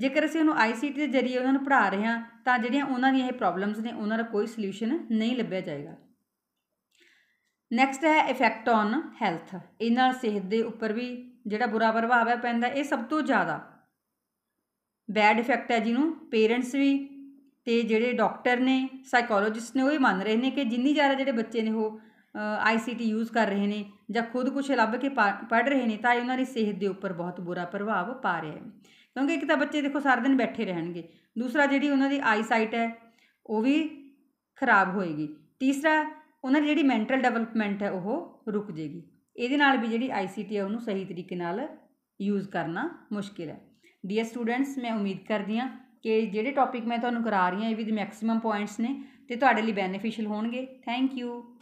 ਜੇਕਰ ਅਸੀਂ ਉਹਨੂੰ ਆਈਸੀਟੀ ਦੇ ਜ਼ਰੀਏ ਉਹਨਾਂ ਨੂੰ ਪੜ੍ਹਾ ਰਹੇ ਹਾਂ ਤਾਂ ਜਿਹੜੀਆਂ ਉਹਨਾਂ ਦੀਆਂ ਇਹ ਪ੍ਰੋਬਲਮਸ ਨੇ ਉਹਨਾਂ ਦਾ ਕੋਈ ਸੋਲੂਸ਼ਨ ਨਹੀਂ ਲੱਭਿਆ ਜਾਏਗਾ ਨੈਕਸਟ ਹੈ ਇਫੈਕਟ ਔਨ ਹੈਲਥ ਇਹਨਾਂ ਸਿਹਤ ਦੇ ਉੱਪਰ ਵੀ ਜਿਹੜਾ ਬੁਰਾ ਪ੍ਰਭਾਵ ਹੈ ਪੈਂਦਾ ਇਹ ਸਭ ਤੋਂ ਜ਼ਿਆਦਾ ਬੈਡ ਇਫੈਕਟ ਹੈ ਜਿਹਨੂੰ ਪੇਰੈਂਟਸ ਵੀ ਤੇ ਜਿਹੜੇ ਡਾਕਟਰ ਨੇ ਸਾਈਕੋਲੋਜਿਸਟ ਨੇ ਉਹ ਇਹ ਮੰਨ ਰਹੇ ਨੇ ਕਿ ਜਿੰਨੀ ਜ਼ਿਆਦਾ ਜਿਹੜੇ ਬੱਚੇ ਨੇ ਉਹ ਆਈਸੀਟੀ ਯੂਜ਼ ਕਰ ਰਹੇ ਨੇ ਜਾਂ ਖੁਦ ਕੁਛ ਲੱਭ ਕੇ ਪੜ ਰਹੇ ਨੇ ਤਾਂ ਇਹ ਉਹਨਾਂ ਦੀ ਸਿਹਤ ਦੇ ਉੱਪਰ ਬਹੁਤ ਬੁਰਾ ਪ੍ਰਭਾਵ ਪਾ ਰਿਹਾ ਹੈ ਕਿਉਂਕਿ ਇੱਕ ਤਾਂ ਬੱਚੇ ਦੇਖੋ ਸਾਰਾ ਦਿਨ ਬੈਠੇ ਰਹਿਣਗੇ ਦੂਸਰਾ ਜਿਹੜੀ ਉਹਨਾਂ ਦੀ ਆਈ ਸਾਈਟ ਹੈ ਉਹ ਵੀ ਖਰਾਬ ਹੋਏਗੀ ਤੀਸਰਾ ਉਹਨਾਂ ਦੀ ਜਿਹੜੀ ਮੈਂਟਲ ਡਿਵੈਲਪਮੈਂਟ ਹੈ ਉਹ ਰੁਕ ਜੇਗੀ ਇਹਦੇ ਨਾਲ ਵੀ ਜਿਹੜੀ ਆਈਸੀਟੀ ਹੈ ਉਹਨੂੰ ਸਹੀ ਤਰੀਕੇ ਨਾਲ ਯੂਜ਼ ਕਰਨਾ ਮੁਸ਼ਕਿਲ ਹੈ ਡੀਅਰ ਸਟੂਡੈਂਟਸ ਮੈਂ ਉਮੀਦ ਕਰਦੀ ਹਾਂ ਕਿ ਜਿਹੜੇ ਟੌਪਿਕ ਮੈਂ ਤੁਹਾਨੂੰ ਕਰਾ ਰਹੀ ਹਾਂ ਇਹ ਵੀ ਮੈਕਸਿਮਮ ਪੁਆਇੰਟਸ ਨੇ ਤੇ ਤੁਹਾਡੇ ਲਈ ਬੈਨੀਫੀਸ਼ੀਅਲ ਹੋਣਗੇ ਥੈਂਕ ਯੂ